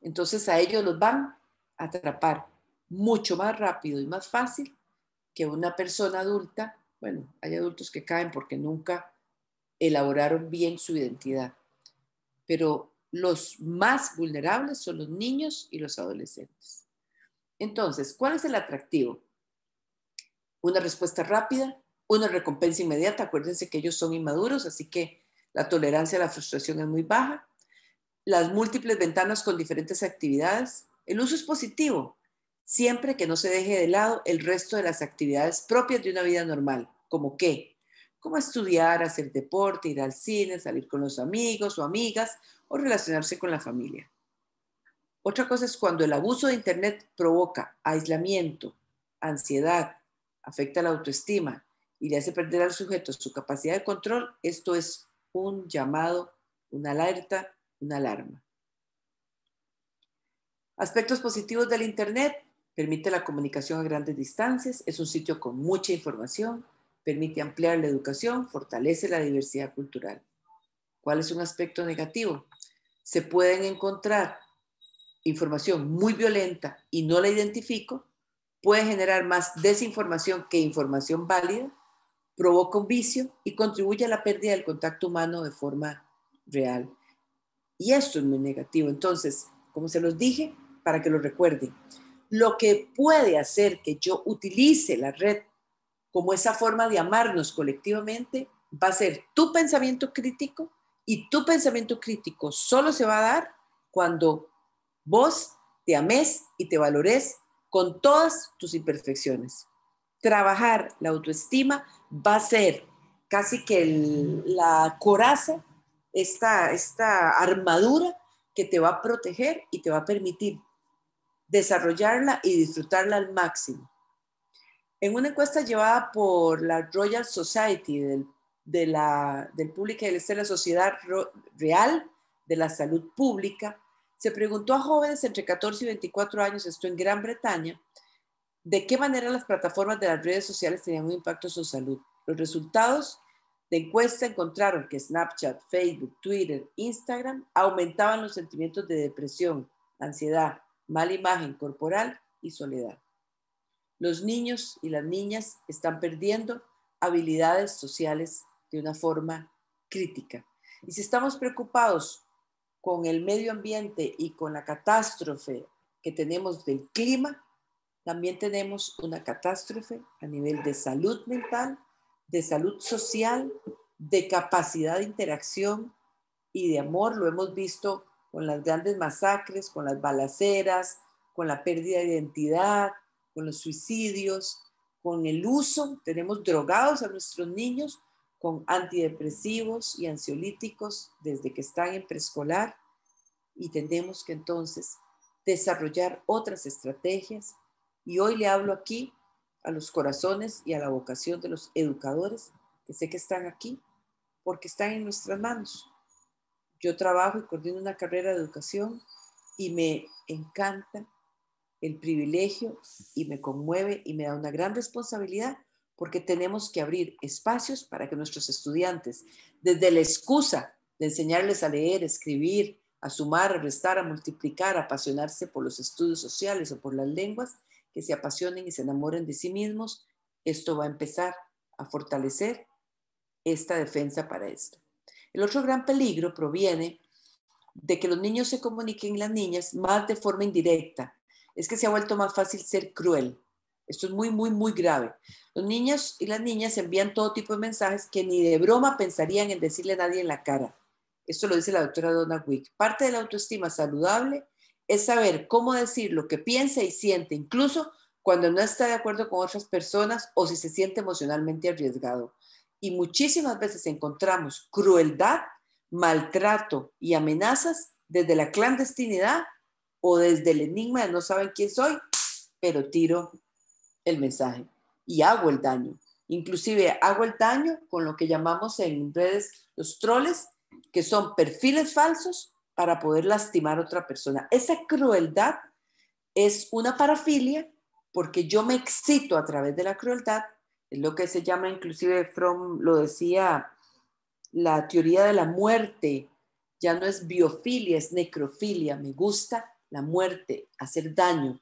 S2: Entonces a ellos los van a atrapar mucho más rápido y más fácil que una persona adulta. Bueno, hay adultos que caen porque nunca elaboraron bien su identidad, pero los más vulnerables son los niños y los adolescentes. Entonces, ¿cuál es el atractivo? Una respuesta rápida, una recompensa inmediata. Acuérdense que ellos son inmaduros, así que la tolerancia a la frustración es muy baja. Las múltiples ventanas con diferentes actividades. El uso es positivo, siempre que no se deje de lado el resto de las actividades propias de una vida normal, como qué, como estudiar, hacer deporte, ir al cine, salir con los amigos o amigas o relacionarse con la familia. Otra cosa es cuando el abuso de Internet provoca aislamiento, ansiedad, afecta la autoestima y le hace perder al sujeto su capacidad de control, esto es un llamado, una alerta, una alarma. Aspectos positivos del Internet, permite la comunicación a grandes distancias, es un sitio con mucha información, permite ampliar la educación, fortalece la diversidad cultural. ¿Cuál es un aspecto negativo? Se pueden encontrar información muy violenta y no la identifico, puede generar más desinformación que información válida, provoca un vicio y contribuye a la pérdida del contacto humano de forma real. Y esto es muy negativo. Entonces, como se los dije, para que lo recuerden, lo que puede hacer que yo utilice la red como esa forma de amarnos colectivamente va a ser tu pensamiento crítico y tu pensamiento crítico solo se va a dar cuando vos te ames y te valores con todas tus imperfecciones. Trabajar la autoestima va a ser casi que la coraza, esta, esta armadura que te va a proteger y te va a permitir desarrollarla y disfrutarla al máximo. En una encuesta llevada por la Royal Society del, de la, del Público de la Sociedad Real de la Salud Pública, se preguntó a jóvenes entre 14 y 24 años, esto en Gran Bretaña, de qué manera las plataformas de las redes sociales tenían un impacto en su salud. Los resultados de encuesta encontraron que Snapchat, Facebook, Twitter, Instagram aumentaban los sentimientos de depresión, ansiedad, mala imagen corporal y soledad. Los niños y las niñas están perdiendo habilidades sociales de una forma crítica. Y si estamos preocupados con el medio ambiente y con la catástrofe que tenemos del clima, también tenemos una catástrofe a nivel de salud mental, de salud social, de capacidad de interacción y de amor. Lo hemos visto con las grandes masacres, con las balaceras, con la pérdida de identidad, con los suicidios, con el uso, tenemos drogados a nuestros niños con antidepresivos y ansiolíticos desde que están en preescolar y tenemos que entonces desarrollar otras estrategias. Y hoy le hablo aquí a los corazones y a la vocación de los educadores que sé que están aquí porque están en nuestras manos. Yo trabajo y coordino una carrera de educación y me encanta el privilegio y me conmueve y me da una gran responsabilidad porque tenemos que abrir espacios para que nuestros estudiantes, desde la excusa de enseñarles a leer, escribir, a sumar, a restar, a multiplicar, a apasionarse por los estudios sociales o por las lenguas, que se apasionen y se enamoren de sí mismos, esto va a empezar a fortalecer esta defensa para esto. El otro gran peligro proviene de que los niños se comuniquen las niñas más de forma indirecta. Es que se ha vuelto más fácil ser cruel. Esto es muy, muy, muy grave. Los niños y las niñas envían todo tipo de mensajes que ni de broma pensarían en decirle a nadie en la cara. Esto lo dice la doctora Donna Wick. Parte de la autoestima saludable es saber cómo decir lo que piensa y siente, incluso cuando no está de acuerdo con otras personas o si se siente emocionalmente arriesgado y muchísimas veces encontramos crueldad, maltrato y amenazas desde la clandestinidad o desde el enigma de no saben quién soy, pero tiro el mensaje y hago el daño. Inclusive hago el daño con lo que llamamos en redes los troles, que son perfiles falsos para poder lastimar a otra persona. Esa crueldad es una parafilia porque yo me excito a través de la crueldad lo que se llama inclusive Fromm lo decía, la teoría de la muerte, ya no es biofilia, es necrofilia, me gusta la muerte, hacer daño.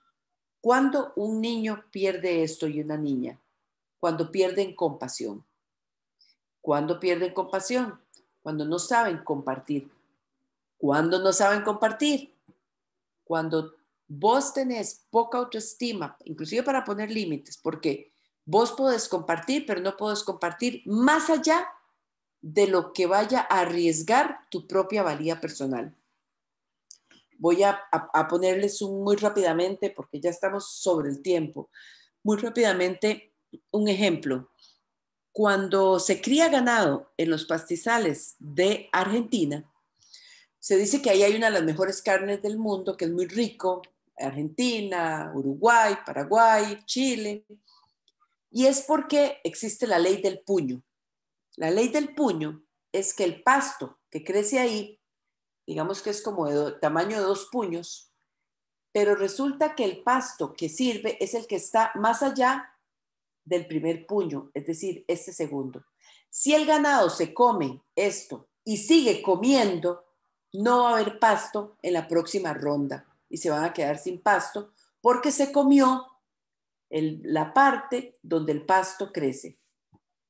S2: Cuando un niño pierde esto y una niña? Cuando pierden compasión. Cuando pierden compasión? Cuando no saben compartir. Cuando no saben compartir? Cuando vos tenés poca autoestima, inclusive para poner límites, porque Vos podés compartir, pero no podés compartir más allá de lo que vaya a arriesgar tu propia valía personal. Voy a, a, ponerles un, muy rápidamente, porque ya estamos sobre el tiempo, muy rápidamente un ejemplo. Cuando se cría ganado en los pastizales de Argentina, se dice que ahí hay una de las mejores carnes del mundo, que es muy rico, Argentina, Uruguay, Paraguay, Chile, y es porque existe la ley del puño. La ley del puño es que el pasto que crece ahí, digamos que es como de tamaño de dos puños, pero resulta que el pasto que sirve es el que está más allá del primer puño, es decir, este segundo. Si el ganado se come esto y sigue comiendo, no va a haber pasto en la próxima ronda y se van a quedar sin pasto porque se comió la parte donde el pasto crece.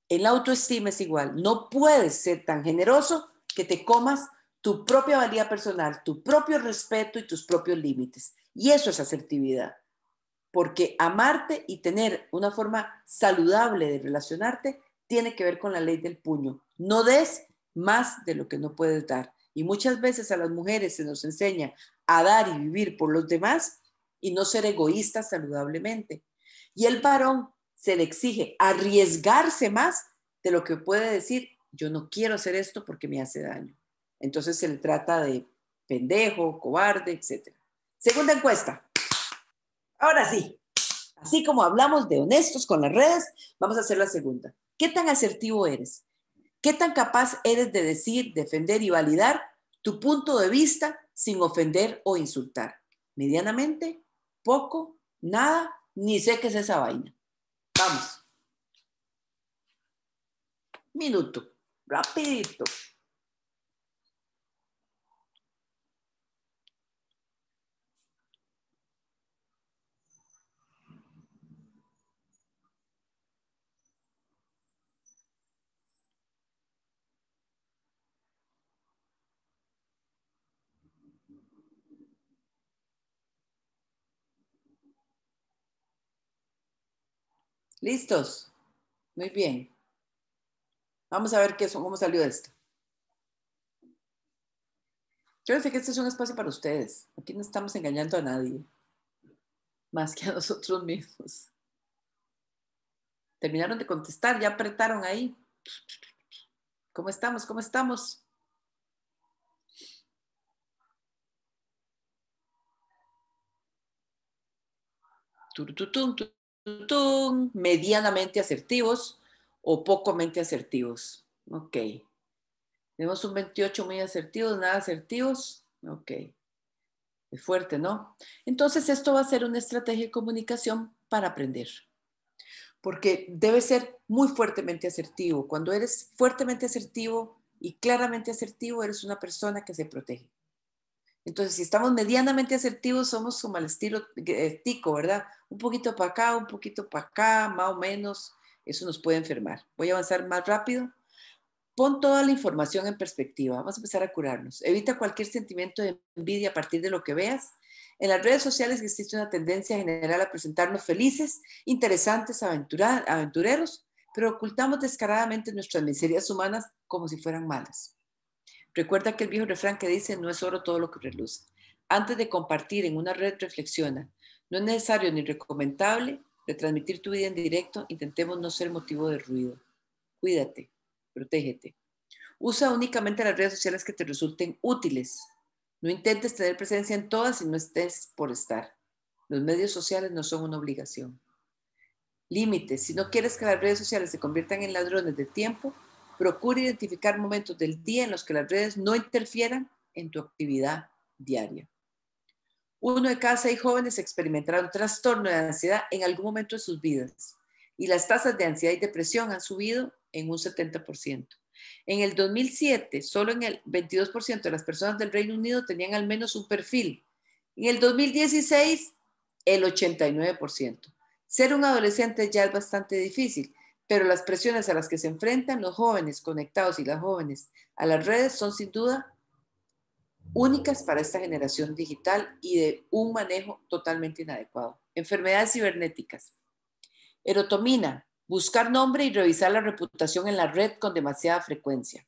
S2: el autoestima es igual. No puedes ser tan generoso que te comas tu propia valía personal, tu propio respeto y tus propios límites. Y eso es asertividad. Porque amarte y tener una forma saludable de relacionarte tiene que ver con la ley del puño. No des más de lo que no puedes dar. Y muchas veces a las mujeres se nos enseña a dar y vivir por los demás y no ser egoístas saludablemente. Y el varón se le exige arriesgarse más de lo que puede decir, yo no quiero hacer esto porque me hace daño. Entonces se le trata de pendejo, cobarde, etc. Segunda encuesta. Ahora sí, así como hablamos de honestos con las redes, vamos a hacer la segunda. ¿Qué tan asertivo eres? ¿Qué tan capaz eres de decir, defender y validar tu punto de vista sin ofender o insultar? ¿Medianamente? ¿Poco? ¿Nada? Ni sé qué es esa vaina. Vamos. Minuto. Rapidito. ¿Listos? Muy bien. Vamos a ver qué cómo salió esto. Yo sé que este es un espacio para ustedes. Aquí no estamos engañando a nadie, más que a nosotros mismos. Terminaron de contestar, ya apretaron ahí. ¿Cómo estamos? ¿Cómo estamos? medianamente asertivos o pocamente asertivos. Ok. Tenemos un 28 muy asertivos, nada asertivos. Ok. Es fuerte, ¿no? Entonces esto va a ser una estrategia de comunicación para aprender. Porque debe ser muy fuertemente asertivo. Cuando eres fuertemente asertivo y claramente asertivo, eres una persona que se protege. Entonces, si estamos medianamente asertivos, somos como al estilo eh, tico, ¿verdad? Un poquito para acá, un poquito para acá, más o menos. Eso nos puede enfermar. Voy a avanzar más rápido. Pon toda la información en perspectiva. Vamos a empezar a curarnos. Evita cualquier sentimiento de envidia a partir de lo que veas. En las redes sociales existe una tendencia general a presentarnos felices, interesantes, aventureros, pero ocultamos descaradamente nuestras miserias humanas como si fueran malas. Recuerda que el viejo refrán que dice, no es oro todo lo que reluce. Antes de compartir en una red, reflexiona. No es necesario ni recomendable retransmitir tu vida en directo. Intentemos no ser motivo de ruido. Cuídate, protégete. Usa únicamente las redes sociales que te resulten útiles. No intentes tener presencia en todas si no estés por estar. Los medios sociales no son una obligación. Límites. Si no quieres que las redes sociales se conviertan en ladrones de tiempo, Procura identificar momentos del día en los que las redes no interfieran en tu actividad diaria. Uno de cada seis jóvenes experimentará un trastorno de ansiedad en algún momento de sus vidas y las tasas de ansiedad y depresión han subido en un 70%. En el 2007, solo en el 22% de las personas del Reino Unido tenían al menos un perfil. En el 2016, el 89%. Ser un adolescente ya es bastante difícil, pero las presiones a las que se enfrentan los jóvenes conectados y las jóvenes a las redes son sin duda únicas para esta generación digital y de un manejo totalmente inadecuado. Enfermedades cibernéticas. Erotomina, buscar nombre y revisar la reputación en la red con demasiada frecuencia.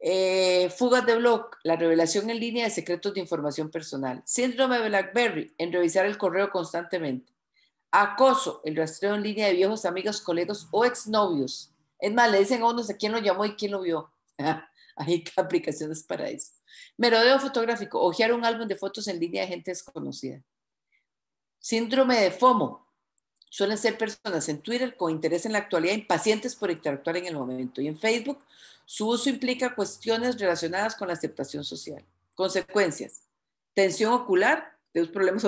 S2: Eh, fugas de blog, la revelación en línea de secretos de información personal. Síndrome de BlackBerry, en revisar el correo constantemente. Acoso, el rastreo en línea de viejos amigos, colegas o exnovios. Es más, le dicen a uno quién lo llamó y quién lo vio. Hay aplicaciones para eso. Merodeo fotográfico, ojear un álbum de fotos en línea de gente desconocida. Síndrome de FOMO. Suelen ser personas en Twitter con interés en la actualidad, impacientes por interactuar en el momento. Y en Facebook, su uso implica cuestiones relacionadas con la aceptación social. Consecuencias. Tensión ocular, de problemas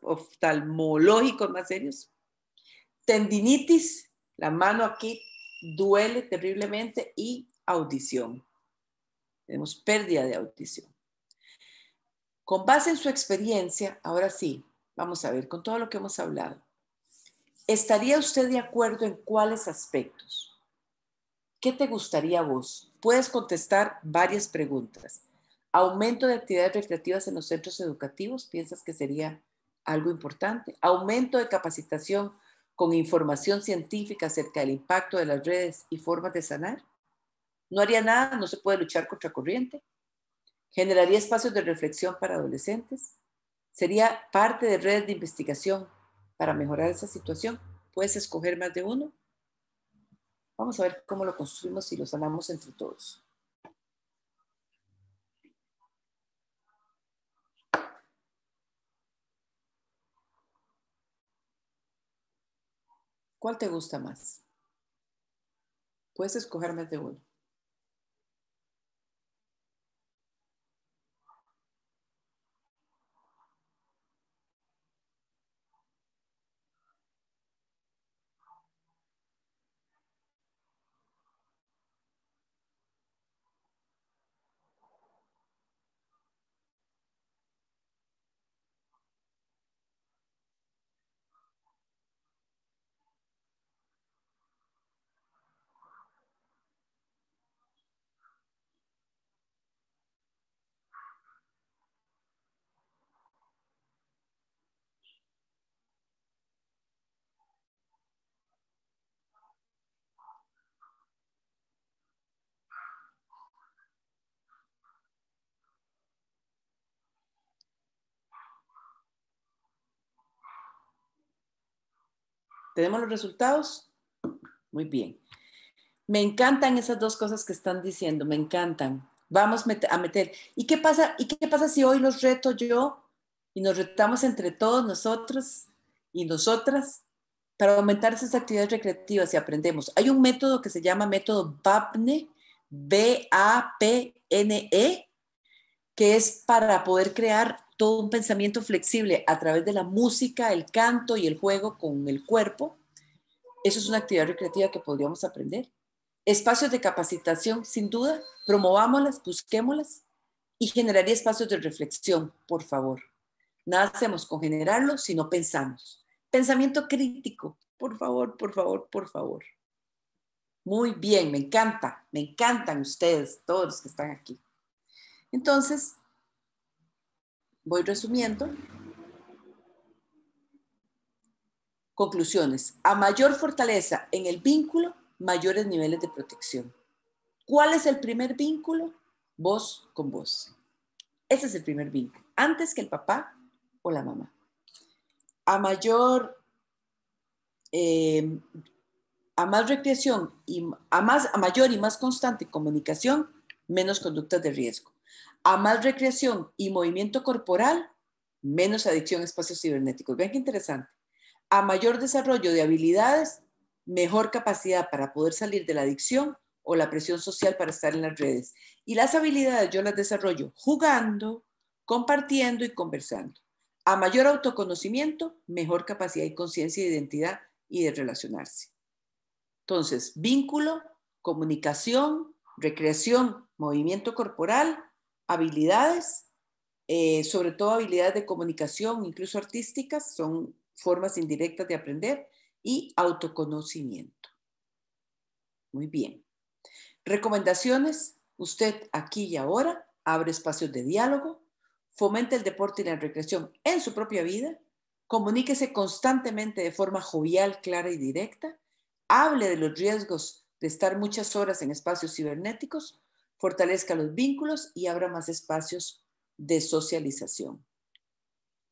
S2: oftalmológicos más serios. Tendinitis, la mano aquí duele terriblemente y audición. Tenemos pérdida de audición. Con base en su experiencia, ahora sí, vamos a ver, con todo lo que hemos hablado, ¿estaría usted de acuerdo en cuáles aspectos? ¿Qué te gustaría a vos? Puedes contestar varias preguntas. Aumento de actividades recreativas en los centros educativos, piensas que sería algo importante. Aumento de capacitación con información científica acerca del impacto de las redes y formas de sanar. No haría nada, no se puede luchar contra corriente. Generaría espacios de reflexión para adolescentes. Sería parte de redes de investigación para mejorar esa situación. Puedes escoger más de uno. Vamos a ver cómo lo construimos y lo sanamos entre todos. ¿Cuál te gusta más? Puedes escogerme de uno. ¿Tenemos los resultados? Muy bien. Me encantan esas dos cosas que están diciendo, me encantan. Vamos a meter. ¿Y qué pasa, ¿Y qué pasa si hoy los reto yo y nos retamos entre todos nosotros y nosotras para aumentar esas actividades recreativas y aprendemos? Hay un método que se llama método BAPNE, B-A-P-N-E, que es para poder crear todo un pensamiento flexible a través de la música, el canto y el juego con el cuerpo, eso es una actividad recreativa que podríamos aprender. Espacios de capacitación, sin duda, promovámoslas, busquémoslas y generaría espacios de reflexión, por favor. Nada hacemos con generarlo si no pensamos. Pensamiento crítico, por favor, por favor, por favor. Muy bien, me encanta, me encantan ustedes, todos los que están aquí. Entonces, Voy resumiendo. Conclusiones. A mayor fortaleza en el vínculo, mayores niveles de protección. ¿Cuál es el primer vínculo? Vos con vos. Ese es el primer vínculo, antes que el papá o la mamá. A mayor, eh, a más recreación y a, más, a mayor y más constante comunicación, menos conductas de riesgo a más recreación y movimiento corporal, menos adicción a espacios cibernéticos. Vean qué interesante. A mayor desarrollo de habilidades, mejor capacidad para poder salir de la adicción o la presión social para estar en las redes. Y las habilidades yo las desarrollo jugando, compartiendo y conversando. A mayor autoconocimiento, mejor capacidad y conciencia de identidad y de relacionarse. Entonces, vínculo, comunicación, recreación, movimiento corporal habilidades, eh, sobre todo habilidades de comunicación, incluso artísticas, son formas indirectas de aprender, y autoconocimiento. Muy bien. Recomendaciones, usted aquí y ahora abre espacios de diálogo, fomente el deporte y la recreación en su propia vida, comuníquese constantemente de forma jovial, clara y directa, hable de los riesgos de estar muchas horas en espacios cibernéticos, fortalezca los vínculos y abra más espacios de socialización.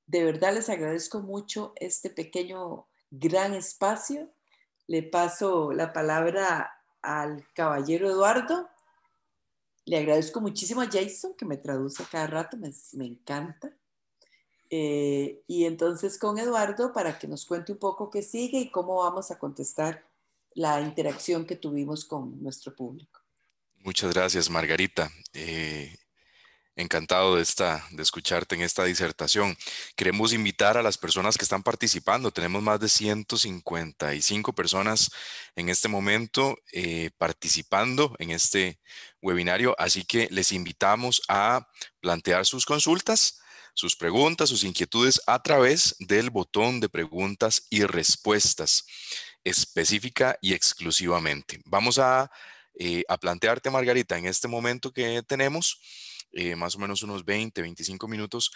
S2: De verdad les agradezco mucho este pequeño, gran espacio. Le paso la palabra al caballero Eduardo. Le agradezco muchísimo a Jason, que me traduce cada rato, me, encanta. Eh, y entonces con Eduardo para que nos cuente un poco qué sigue y cómo vamos a contestar la interacción que tuvimos con nuestro público.
S1: Muchas gracias, Margarita. Eh, encantado de, esta, de escucharte en esta disertación. Queremos invitar a las personas que están participando. Tenemos más de 155 personas en este momento eh, participando en este webinario, así que les invitamos a plantear sus consultas sus preguntas, sus inquietudes a través del botón de preguntas y respuestas específica y exclusivamente. Vamos a eh, a plantearte, Margarita, en este momento que tenemos, eh, más o menos unos 20, 25 minutos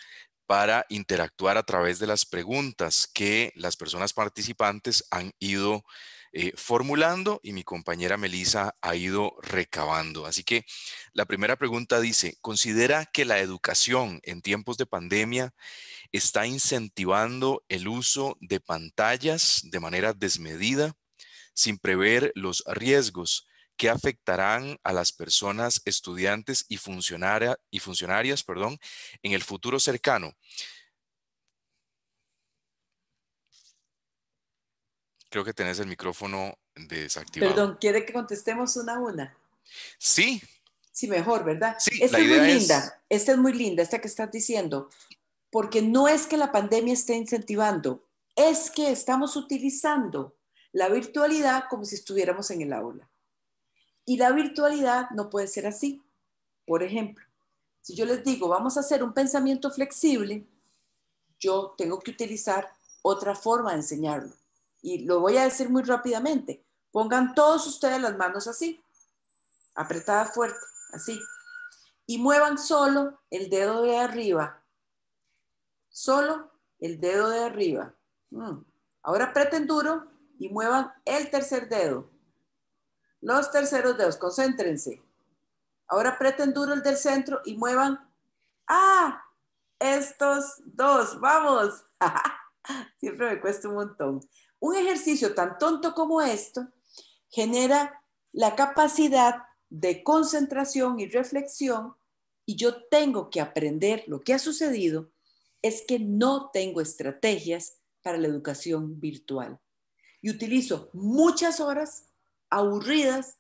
S1: para interactuar a través de las preguntas que las personas participantes han ido eh, formulando y mi compañera Melisa ha ido recabando. Así que la primera pregunta dice, ¿considera que la educación en tiempos de pandemia está incentivando el uso de pantallas de manera desmedida sin prever los riesgos ¿Qué afectarán a las personas, estudiantes y, funcionaria, y funcionarias perdón, en el futuro cercano. Creo que tenés el micrófono desactivado. Perdón,
S2: ¿quiere que contestemos una a una? Sí. Sí, mejor, ¿verdad? Sí, linda, esta es muy linda, esta que estás diciendo, porque no es que la pandemia esté incentivando, es que estamos utilizando la virtualidad como si estuviéramos en el aula. Y la virtualidad no puede ser así. Por ejemplo, si yo les digo, vamos a hacer un pensamiento flexible, yo tengo que utilizar otra forma de enseñarlo. Y lo voy a decir muy rápidamente. Pongan todos ustedes las manos así, apretadas fuerte, así. Y muevan solo el dedo de arriba. Solo el dedo de arriba. Mm. Ahora apreten duro y muevan el tercer dedo. Los terceros dedos, concéntrense. Ahora aprieten duro el del centro y muevan. ¡Ah! Estos dos, vamos. Siempre me cuesta un montón. Un ejercicio tan tonto como esto genera la capacidad de concentración y reflexión y yo tengo que aprender lo que ha sucedido es que no tengo estrategias para la educación virtual y utilizo muchas horas aburridas,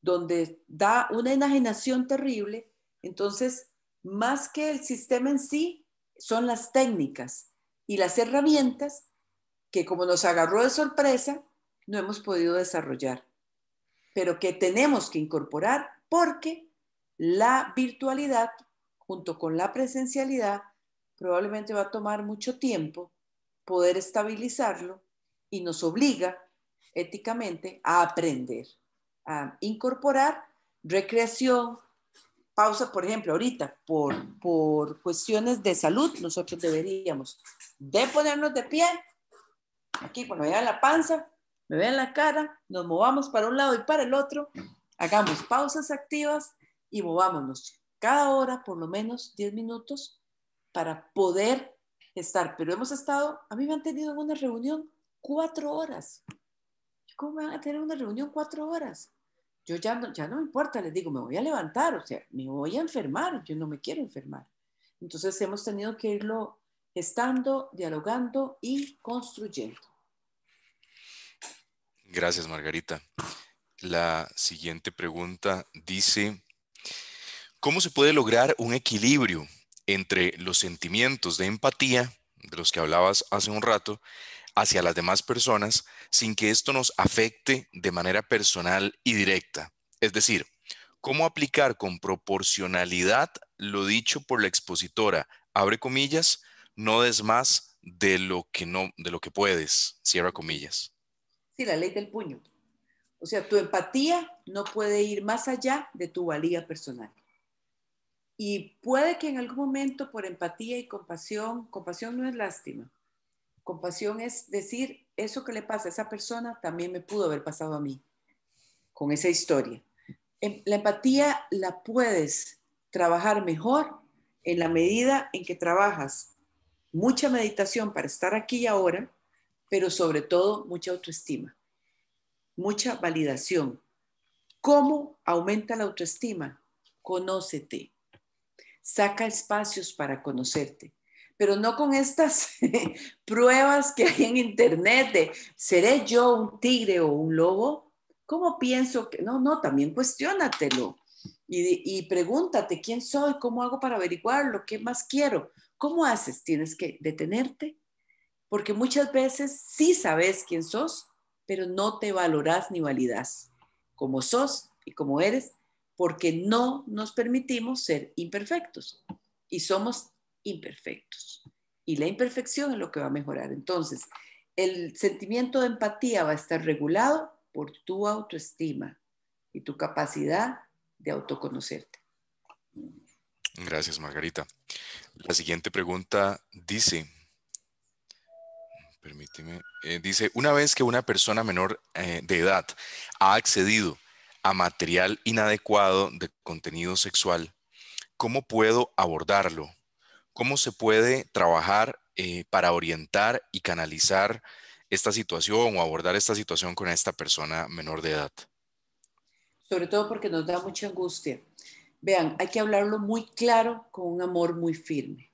S2: donde da una enajenación terrible. Entonces, más que el sistema en sí, son las técnicas y las herramientas que como nos agarró de sorpresa, no hemos podido desarrollar, pero que tenemos que incorporar porque la virtualidad junto con la presencialidad probablemente va a tomar mucho tiempo poder estabilizarlo y nos obliga éticamente a aprender, a incorporar recreación, pausa, por ejemplo, ahorita, por, por cuestiones de salud, nosotros deberíamos de ponernos de pie, aquí cuando vean la panza, me vean la cara, nos movamos para un lado y para el otro, hagamos pausas activas y movámonos cada hora por lo menos 10 minutos para poder estar. Pero hemos estado, a mí me han tenido en una reunión cuatro horas ¿Cómo van a tener una reunión cuatro horas? Yo ya no, importa, les digo, me voy a levantar, o sea, me voy a enfermar, yo no me quiero enfermar. Entonces hemos tenido que irlo estando, dialogando y construyendo.
S1: Gracias, Margarita. La siguiente pregunta dice, ¿cómo se puede lograr un equilibrio entre los sentimientos de empatía, de los que hablabas hace un rato, hacia las demás personas sin que esto nos afecte de manera personal y directa. Es decir, cómo aplicar con proporcionalidad lo dicho por la expositora, abre comillas, no des más de lo que no de lo que puedes, cierra comillas.
S2: Sí, la ley del puño. O sea, tu empatía no puede ir más allá de tu valía personal. Y puede que en algún momento por empatía y compasión, compasión no es lástima, Compasión es decir, eso que le pasa a esa persona también me pudo haber pasado a mí, con esa historia. Em, la empatía la puedes trabajar mejor en la medida en que trabajas mucha meditación para estar aquí y ahora, pero sobre todo mucha autoestima, mucha validación. ¿Cómo aumenta la autoestima? Conócete. Saca espacios para conocerte pero no con estas pruebas que hay en internet de, ¿seré yo un tigre o un lobo? ¿Cómo pienso que? No, no, también cuestionatelo y, pregúntate quién soy, cómo hago para averiguar lo que más quiero. ¿Cómo haces? Tienes que detenerte, porque muchas veces sí sabes quién sos, pero no te valoras ni validas como sos y como eres, porque no nos permitimos ser imperfectos y somos imperfectos. Y la imperfección es lo que va a mejorar. Entonces, el sentimiento de empatía va a estar regulado por tu autoestima y tu capacidad de autoconocerte.
S1: Gracias, Margarita. La siguiente pregunta dice, permíteme, eh, dice, una vez que una persona menor eh, de edad ha accedido a material inadecuado de contenido sexual, ¿cómo puedo abordarlo ¿Cómo se puede trabajar eh, para orientar y canalizar esta situación o abordar esta situación con esta persona menor de edad?
S2: Sobre todo porque nos da mucha angustia. Vean, hay que hablarlo muy claro con un amor muy firme.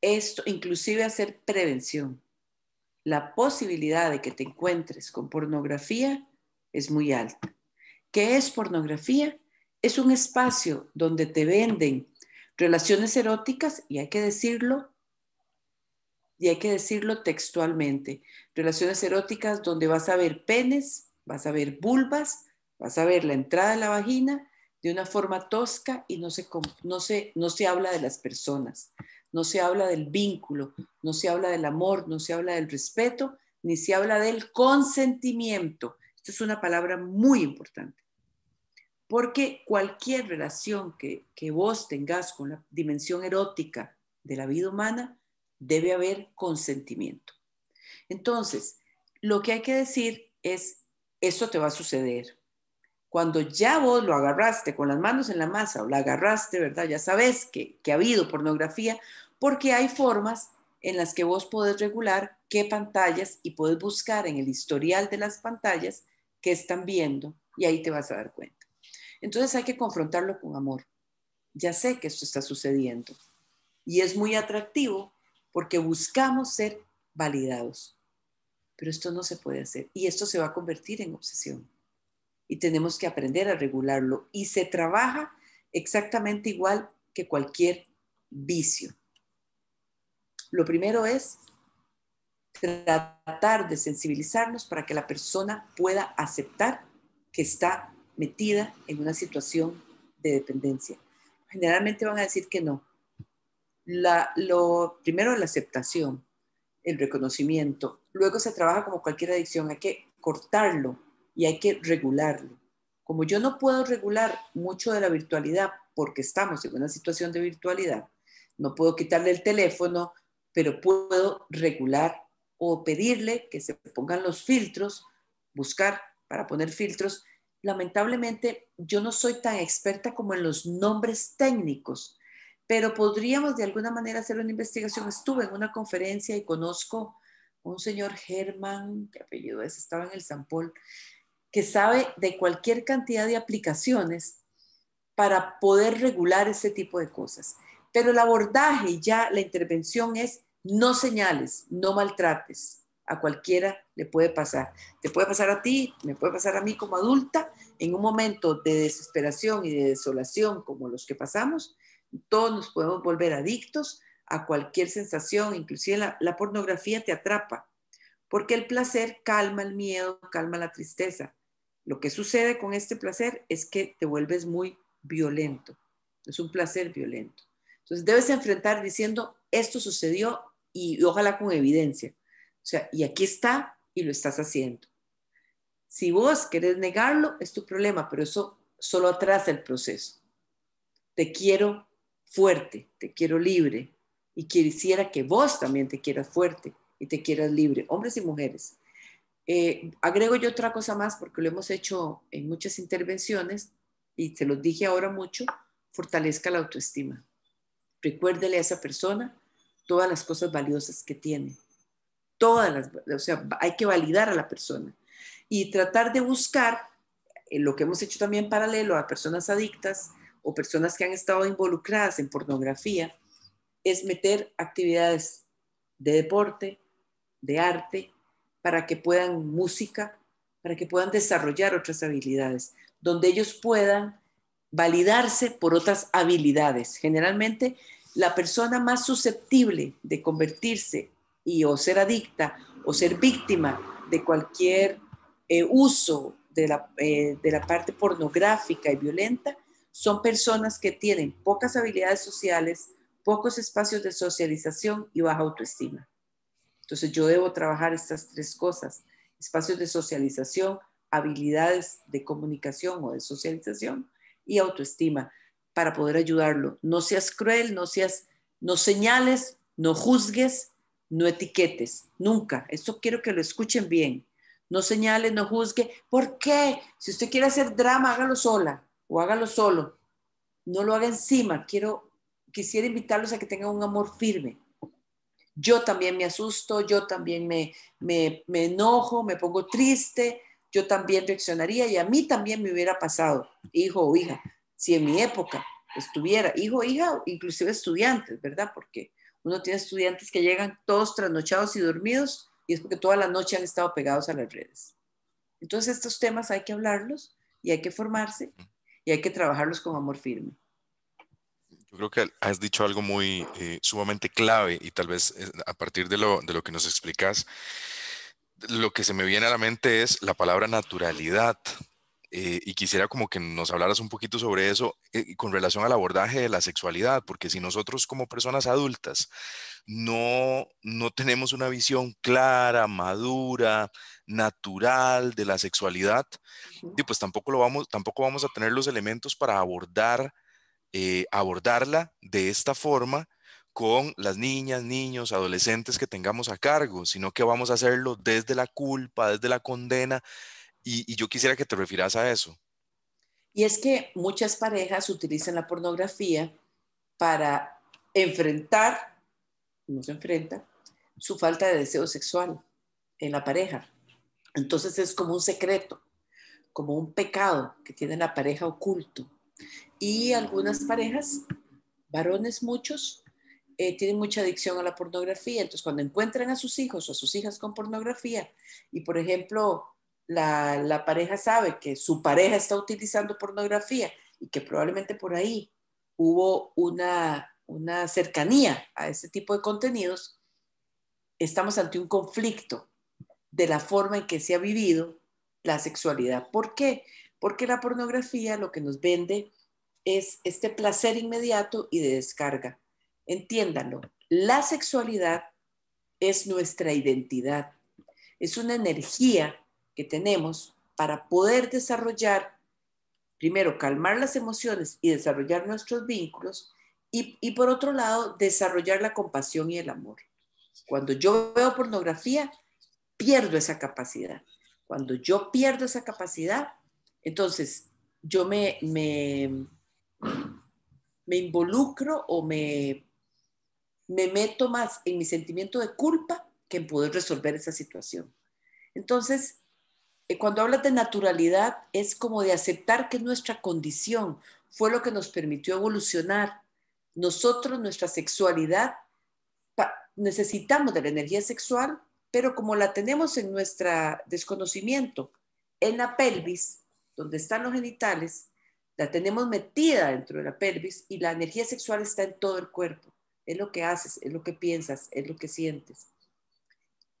S2: Esto, inclusive hacer prevención. La posibilidad de que te encuentres con pornografía es muy alta. ¿Qué es pornografía? Es un espacio donde te venden Relaciones eróticas, y hay que decirlo, y hay que decirlo textualmente, relaciones eróticas donde vas a ver penes, vas a ver vulvas, vas a ver la entrada de la vagina de una forma tosca y no se, no no se habla de las personas, no se habla del vínculo, no se habla del amor, no se habla del respeto, ni se habla del consentimiento. Esto es una palabra muy importante porque cualquier relación que, vos tengas con la dimensión erótica de la vida humana, debe haber consentimiento. Entonces, lo que hay que decir es, eso te va a suceder. Cuando ya vos lo agarraste con las manos en la masa o la agarraste, ¿verdad? Ya sabes que, ha habido pornografía, porque hay formas en las que vos podés regular qué pantallas y podés buscar en el historial de las pantallas qué están viendo y ahí te vas a dar cuenta. Entonces hay que confrontarlo con amor. Ya sé que esto está sucediendo. Y es muy atractivo porque buscamos ser validados. Pero esto no se puede hacer. Y esto se va a convertir en obsesión. Y tenemos que aprender a regularlo. Y se trabaja exactamente igual que cualquier vicio. Lo primero es tratar de sensibilizarnos para que la persona pueda aceptar que está metida en una situación de dependencia? Generalmente van a decir que no. lo, primero la aceptación, el reconocimiento. Luego se trabaja como cualquier adicción, hay que cortarlo y hay que regularlo. Como yo no puedo regular mucho de la virtualidad porque estamos en una situación de virtualidad, no puedo quitarle el teléfono, pero puedo regular o pedirle que se pongan los filtros, buscar para poner filtros lamentablemente yo no soy tan experta como en los nombres técnicos, pero podríamos de alguna manera hacer una investigación. Estuve en una conferencia y conozco un señor Germán, que apellido es, estaba en el San Paul, que sabe de cualquier cantidad de aplicaciones para poder regular ese tipo de cosas. Pero el abordaje ya, la intervención es no señales, no maltrates a cualquiera le puede pasar. Te puede pasar a ti, me puede pasar a mí como adulta, en un momento de desesperación y de desolación como los que pasamos, todos nos podemos volver adictos a cualquier sensación, inclusive la, pornografía te atrapa, porque el placer calma el miedo, calma la tristeza. Lo que sucede con este placer es que te vuelves muy violento, es un placer violento. Entonces debes enfrentar diciendo, esto sucedió y ojalá con evidencia o sea, y aquí está y lo estás haciendo. Si vos querés negarlo, es tu problema, pero eso solo atrasa el proceso. Te quiero fuerte, te quiero libre y quisiera que vos también te quieras fuerte y te quieras libre, hombres y mujeres. Eh, agrego yo otra cosa más porque lo hemos hecho en muchas intervenciones y se los dije ahora mucho, fortalezca la autoestima. Recuérdele a esa persona todas las cosas valiosas que tiene todas las, o sea, hay que validar a la persona y tratar de buscar eh, lo que hemos hecho también paralelo a personas adictas o personas que han estado involucradas en pornografía, es meter actividades de deporte, de arte, para que puedan música, para que puedan desarrollar otras habilidades, donde ellos puedan validarse por otras habilidades. Generalmente, la persona más susceptible de convertirse y o ser adicta o ser víctima de cualquier eh, uso de la, eh, de la parte pornográfica y violenta, son personas que tienen pocas habilidades sociales, pocos espacios de socialización y baja autoestima. Entonces yo debo trabajar estas tres cosas, espacios de socialización, habilidades de comunicación o de socialización y autoestima para poder ayudarlo. No seas cruel, no seas, no señales, no juzgues, no etiquetes, nunca. Esto quiero que lo escuchen bien. No señales, no juzgue. ¿Por qué? Si usted quiere hacer drama, hágalo sola o hágalo solo. No lo haga encima. Quiero, quisiera invitarlos a que tengan un amor firme. Yo también me asusto, yo también me, me, enojo, me pongo triste, yo también reaccionaría y a mí también me hubiera pasado, hijo o hija, si en mi época estuviera, hijo, o hija, inclusive estudiantes, ¿verdad? Porque uno tiene estudiantes que llegan todos trasnochados y dormidos y es porque toda la noche han estado pegados a las redes. Entonces estos temas hay que hablarlos y hay que formarse y hay que trabajarlos con amor firme.
S1: Yo creo que has dicho algo muy eh, sumamente clave y tal vez eh, a partir de lo, de lo que nos explicas, lo que se me viene a la mente es la palabra naturalidad eh, y quisiera como que nos hablaras un poquito sobre eso eh, con relación al abordaje de la sexualidad, porque si nosotros como personas adultas no, no tenemos una visión clara, madura, natural de la sexualidad, pues tampoco, lo vamos, tampoco vamos a tener los elementos para abordar, eh, abordarla de esta forma con las niñas, niños, adolescentes que tengamos a cargo, sino que vamos a hacerlo desde la culpa, desde la condena, y, yo quisiera que te refieras a eso.
S2: Y es que muchas parejas utilizan la pornografía para enfrentar, no se enfrenta, su falta de deseo sexual en la pareja. Entonces es como un secreto, como un pecado que tiene la pareja oculto. Y algunas parejas, varones muchos, eh, tienen mucha adicción a la pornografía. Entonces cuando encuentran a sus hijos o a sus hijas con pornografía y, por ejemplo, la, pareja sabe que su pareja está utilizando pornografía y que probablemente por ahí hubo una, una cercanía a ese tipo de contenidos, estamos ante un conflicto de la forma en que se ha vivido la sexualidad. ¿Por qué? Porque la pornografía lo que nos vende es este placer inmediato y de descarga. Entiéndanlo, la sexualidad es nuestra identidad, es una energía que tenemos para poder desarrollar, primero, calmar las emociones y desarrollar nuestros vínculos, y, por otro lado, desarrollar la compasión y el amor. Cuando yo veo pornografía, pierdo esa capacidad. Cuando yo pierdo esa capacidad, entonces yo me, me, me involucro o me, me meto más en mi sentimiento de culpa que en poder resolver esa situación. Entonces, eh, cuando hablas de naturalidad, es como de aceptar que nuestra condición fue lo que nos permitió evolucionar. Nosotros, nuestra sexualidad, necesitamos de la energía sexual, pero como la tenemos en nuestro desconocimiento, en la pelvis, donde están los genitales, la tenemos metida dentro de la pelvis y la energía sexual está en todo el cuerpo. Es lo que haces, es lo que piensas, es lo que sientes.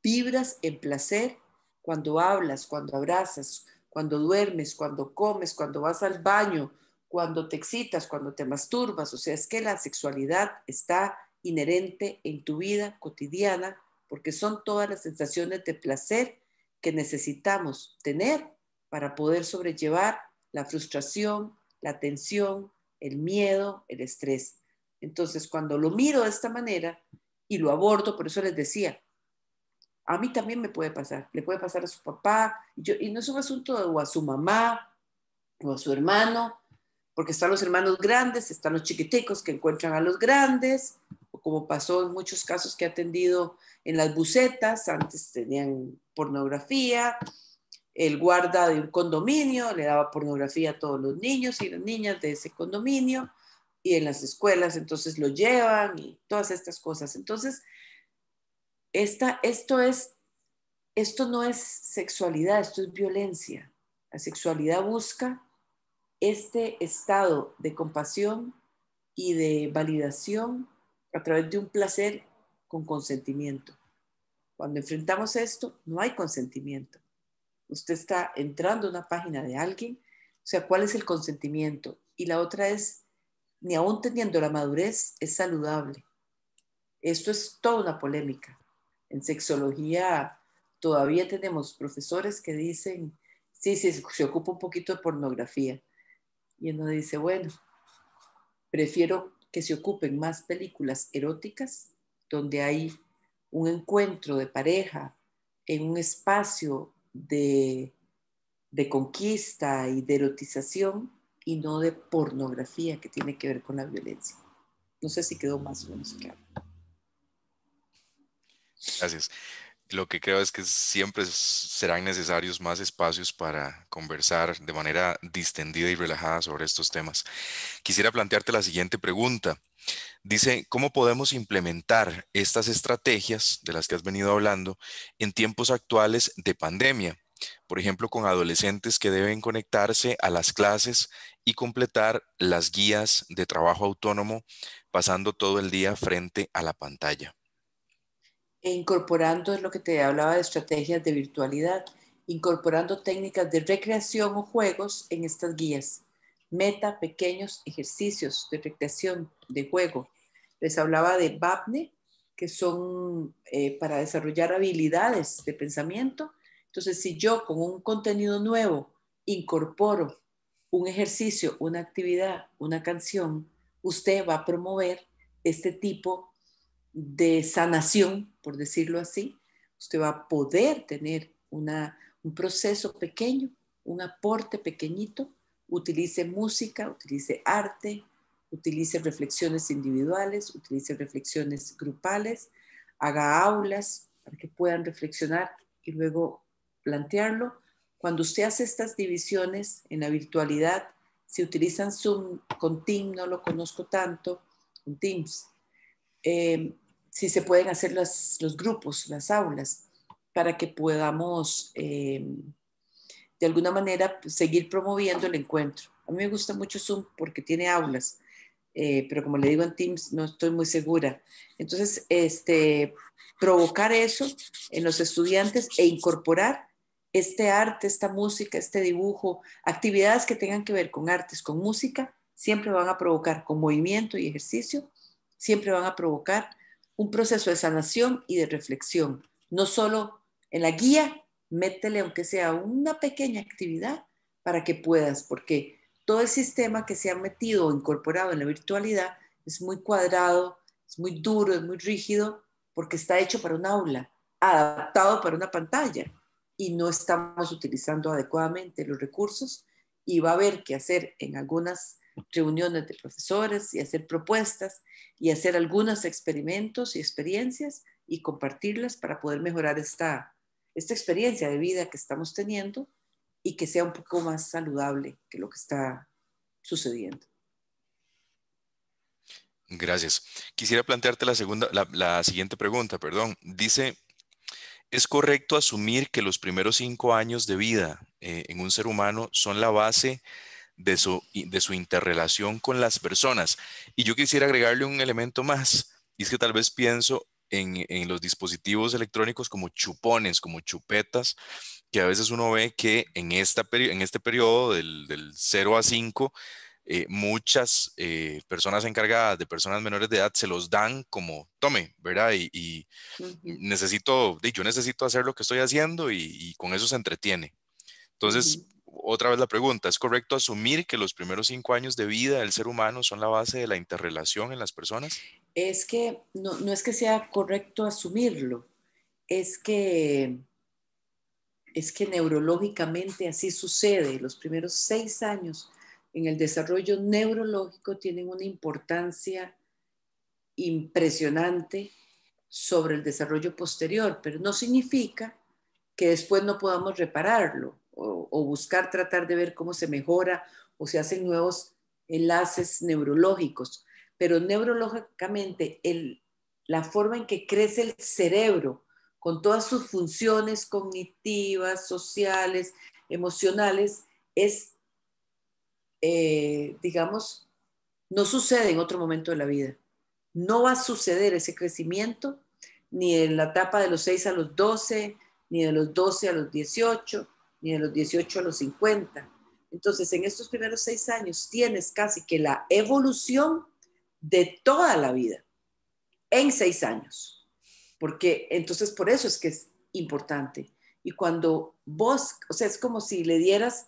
S2: Vibras en placer cuando hablas, cuando abrazas, cuando duermes, cuando comes, cuando vas al baño, cuando te excitas, cuando te masturbas. O sea, es que la sexualidad está inherente en tu vida cotidiana porque son todas las sensaciones de placer que necesitamos tener para poder sobrellevar la frustración, la tensión, el miedo, el estrés. Entonces, cuando lo miro de esta manera y lo abordo, por eso les decía, a mí también me puede pasar, le puede pasar a su papá, yo, y no es un asunto o a su mamá o a su hermano, porque están los hermanos grandes, están los chiquiticos que encuentran a los grandes, como pasó en muchos casos que he atendido en las bucetas, antes tenían pornografía, el guarda de un condominio le daba pornografía a todos los niños y las niñas de ese condominio, y en las escuelas entonces lo llevan y todas estas cosas. Entonces, esto, es, esto no es sexualidad, esto es violencia. La sexualidad busca este estado de compasión y de validación a través de un placer con consentimiento. Cuando enfrentamos esto, no hay consentimiento. Usted está entrando a una página de alguien, o sea, ¿cuál es el consentimiento? Y la otra es, ni aún teniendo la madurez, es saludable. Esto es toda una polémica en sexología todavía tenemos profesores que dicen, sí, sí, se ocupa un poquito de pornografía. Y uno dice, bueno, prefiero que se ocupen más películas eróticas donde hay un encuentro de pareja en un espacio de, de conquista y de erotización y no de pornografía que tiene que ver con la violencia. No sé si quedó más o menos claro.
S1: Gracias. Lo que creo es que siempre serán necesarios más espacios para conversar de manera distendida y relajada sobre estos temas. Quisiera plantearte la siguiente pregunta. Dice, ¿cómo podemos implementar estas estrategias de las que has venido hablando en tiempos actuales de pandemia? Por ejemplo, con adolescentes que deben conectarse a las clases y completar las guías de trabajo autónomo pasando todo el día frente a la pantalla
S2: e incorporando lo que te hablaba de estrategias de virtualidad, incorporando técnicas de recreación o juegos en estas guías. Meta pequeños ejercicios de recreación, de juego. Les hablaba de BAPNE, que son eh, para desarrollar habilidades de pensamiento. Entonces, si yo con un contenido nuevo incorporo un ejercicio, una actividad, una canción, usted va a promover este tipo de sanación, por decirlo así, usted va a poder tener un proceso pequeño, un aporte pequeñito. Utilice música, utilice arte, utilice reflexiones individuales, utilice reflexiones grupales, haga aulas para que puedan reflexionar y luego plantearlo. Cuando usted hace estas divisiones en la virtualidad, si utilizan Zoom, con Teams, no lo conozco tanto, con Teams, eh, si se pueden hacer los grupos, las aulas, para que podamos eh, de alguna manera pues, seguir promoviendo el encuentro. A mí me gusta mucho Zoom porque tiene aulas, eh, pero como le digo en Teams, no estoy muy segura. Entonces, este, provocar eso en los estudiantes e incorporar este arte, esta música, este dibujo, actividades que tengan que ver con artes, con música, siempre van a provocar, con movimiento y ejercicio, siempre van a provocar un proceso de sanación y de reflexión, no solo en la guía, métele aunque sea una pequeña actividad para que puedas, porque todo el sistema que se ha metido o incorporado en la virtualidad es muy cuadrado, es muy duro, es muy rígido, porque está hecho para un aula, adaptado para una pantalla, y no estamos utilizando adecuadamente los recursos, y va a haber que hacer en algunas reuniones de profesores y hacer propuestas y hacer algunos experimentos y experiencias y compartirlas para poder mejorar esta, esta experiencia de vida que estamos teniendo y que sea un poco más saludable que lo que está sucediendo.
S1: Gracias. Quisiera plantearte la, segunda, la, siguiente pregunta, perdón. Dice, ¿es correcto asumir que los primeros cinco años de vida eh, en un ser humano son la base de su, de su interrelación con las personas. Y yo quisiera agregarle un elemento más, y es que tal vez pienso en, los dispositivos electrónicos como chupones, como chupetas, que a veces uno ve que en, esta en este periodo del, del 0 a 5, eh, muchas eh, personas encargadas de personas menores de edad se los dan como, tome, ¿verdad? Y, necesito, yo necesito hacer lo que estoy haciendo y, con eso se entretiene. Entonces, otra vez la pregunta, ¿es correcto asumir que los primeros cinco años de vida del ser humano son la base de la interrelación en las personas?
S2: Es que no, no es que sea correcto asumirlo, es que, es que neurológicamente así sucede. Los primeros seis años en el desarrollo neurológico tienen una importancia impresionante sobre el desarrollo posterior, pero no significa que después no podamos repararlo o, buscar tratar de ver cómo se mejora o se hacen nuevos enlaces neurológicos. Pero neurológicamente, la forma en que crece el cerebro, con todas sus funciones cognitivas, sociales, emocionales, es, eh, digamos, no sucede en otro momento de la vida. No va a suceder ese crecimiento ni en la etapa de los 6 a los 12, ni de los 12 a los 18, ni de los 18 a los 50. Entonces, en estos primeros seis años tienes casi que la evolución de toda la vida en seis años. Porque entonces por eso es que es importante. Y cuando vos, o sea, es como si le dieras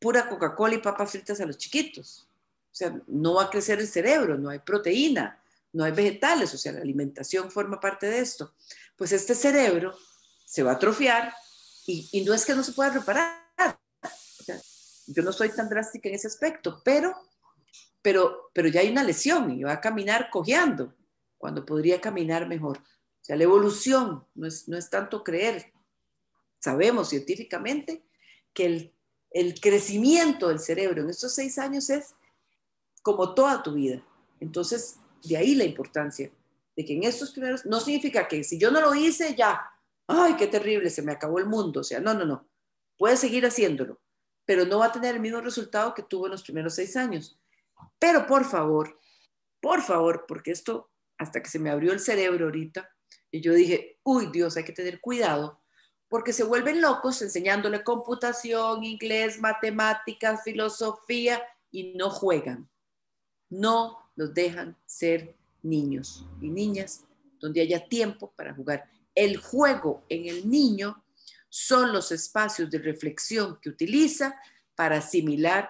S2: pura Coca-Cola y papas fritas a los chiquitos. O sea, no va a crecer el cerebro, no hay proteína, no hay vegetales, o sea, la alimentación forma parte de esto. Pues este cerebro se va a atrofiar y, no es que no se pueda reparar. yo no soy tan drástica en ese aspecto, pero, pero, pero ya hay una lesión y va a caminar cojeando cuando podría caminar mejor. O sea, la evolución no es, tanto creer. Sabemos científicamente que el, el crecimiento del cerebro en estos seis años es como toda tu vida. Entonces, de ahí la importancia de que en estos primeros, no significa que si yo no lo hice, ya, ay, qué terrible, se me acabó el mundo. O sea, no, no, no. Puede seguir haciéndolo, pero no va a tener el mismo resultado que tuvo en los primeros seis años. Pero por favor, por favor, porque esto, hasta que se me abrió el cerebro ahorita, y yo dije, uy, Dios, hay que tener cuidado, porque se vuelven locos enseñándole computación, inglés, matemáticas, filosofía, y no juegan. No los dejan ser niños y niñas donde haya tiempo para jugar el juego en el niño son los espacios de reflexión que utiliza para asimilar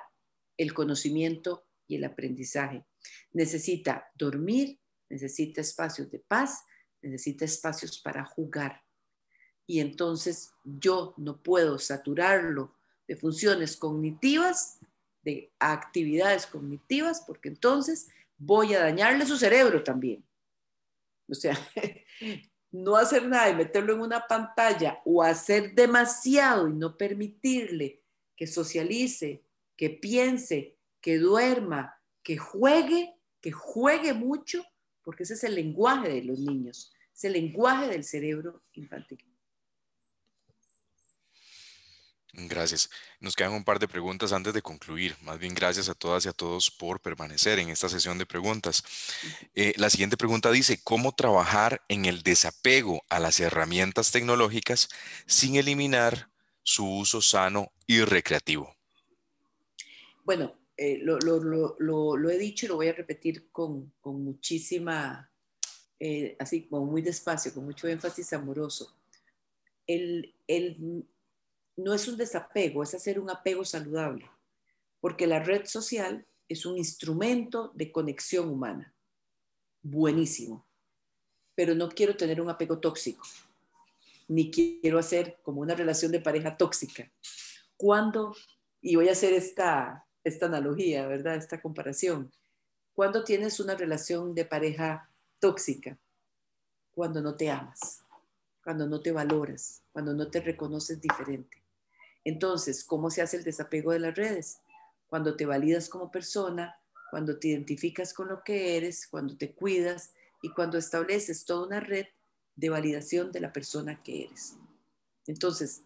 S2: el conocimiento y el aprendizaje. Necesita dormir, necesita espacios de paz, necesita espacios para jugar. Y entonces yo no puedo saturarlo de funciones cognitivas, de actividades cognitivas, porque entonces voy a dañarle su cerebro también. O sea, no hacer nada y meterlo en una pantalla o hacer demasiado y no permitirle que socialice, que piense, que duerma, que juegue, que juegue mucho, porque ese es el lenguaje de los niños, es el lenguaje del cerebro infantil.
S1: Gracias. Nos quedan un par de preguntas antes de concluir. Más bien, gracias a todas y a todos por permanecer en esta sesión de preguntas. Eh, la siguiente pregunta dice, ¿cómo trabajar en el desapego a las herramientas tecnológicas sin eliminar su uso sano y recreativo?
S2: Bueno, eh, lo, he dicho y lo voy a repetir con, muchísima, eh, así como muy despacio, con mucho énfasis amoroso. El, el, no es un desapego, es hacer un apego saludable, porque la red social es un instrumento de conexión humana. Buenísimo. Pero no quiero tener un apego tóxico, ni quiero hacer como una relación de pareja tóxica. Cuando, y voy a hacer esta, esta analogía, ¿verdad? Esta comparación. Cuando tienes una relación de pareja tóxica, cuando no te amas, cuando no te valoras, cuando no te reconoces diferente. Entonces, ¿cómo se hace el desapego de las redes? Cuando te validas como persona, cuando te identificas con lo que eres, cuando te cuidas y cuando estableces toda una red de validación de la persona que eres. Entonces,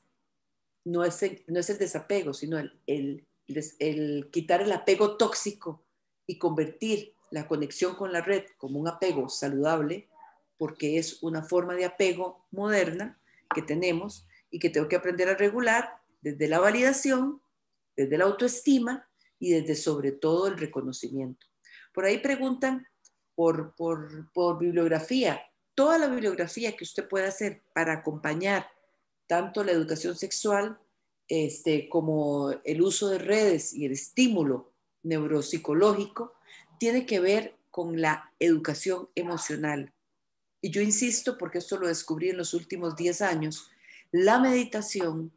S2: no es el, desapego, sino el quitar el apego tóxico y convertir la conexión con la red como un apego saludable, porque es una forma de apego moderna que tenemos y que tengo que aprender a regular desde la validación, desde la autoestima y desde sobre todo el reconocimiento. Por ahí preguntan por, bibliografía, toda la bibliografía que usted pueda hacer para acompañar tanto la educación sexual este, como el uso de redes y el estímulo neuropsicológico, tiene que ver con la educación emocional. Y yo insisto, porque esto lo descubrí en los últimos 10 años, la meditación,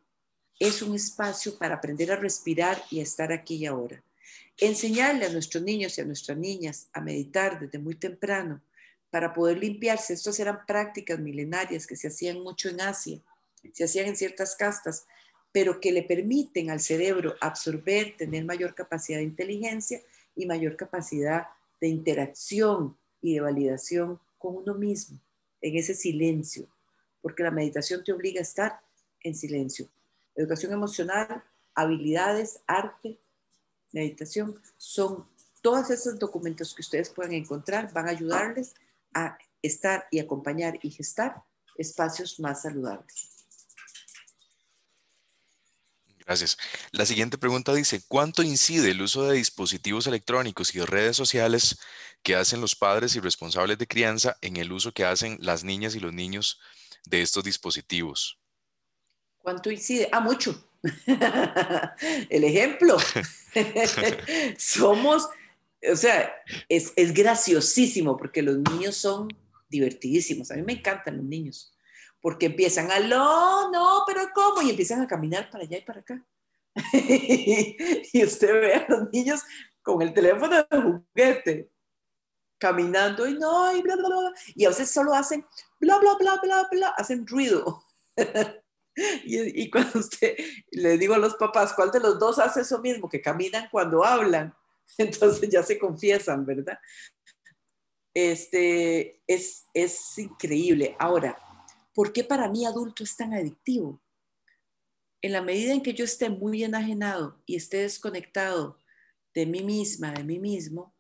S2: es un espacio para aprender a respirar y a estar aquí y ahora. Enseñarle a nuestros niños y a nuestras niñas a meditar desde muy temprano para poder limpiarse. Estas eran prácticas milenarias que se hacían mucho en Asia, se hacían en ciertas castas, pero que le permiten al cerebro absorber, tener mayor capacidad de inteligencia y mayor capacidad de interacción y de validación con uno mismo, en ese silencio, porque la meditación te obliga a estar en silencio. Educación emocional, habilidades, arte, meditación, son todos esos documentos que ustedes pueden encontrar, van a ayudarles a estar y acompañar y gestar espacios más saludables.
S1: Gracias. La siguiente pregunta dice, ¿cuánto incide el uso de dispositivos electrónicos y redes sociales que hacen los padres y responsables de crianza en el uso que hacen las niñas y los niños de estos dispositivos?
S2: ¿Cuánto incide? Ah, mucho.
S1: el ejemplo.
S2: Somos, o sea, es, es, graciosísimo porque los niños son divertidísimos. A mí me encantan los niños porque empiezan a, lo, no, pero ¿cómo? Y empiezan a caminar para allá y para acá. y usted ve a los niños con el teléfono de juguete caminando y no, y bla, bla, bla. Y a veces solo hacen bla, bla, bla, bla, bla, hacen ruido. Y, cuando usted le digo a los papás, ¿cuál de los dos hace eso mismo? Que caminan cuando hablan. Entonces ya se confiesan, ¿verdad? Este, es, increíble. Ahora, ¿por qué para mí adulto es tan adictivo? En la medida en que yo esté muy enajenado y esté desconectado de mí misma, de mí mismo,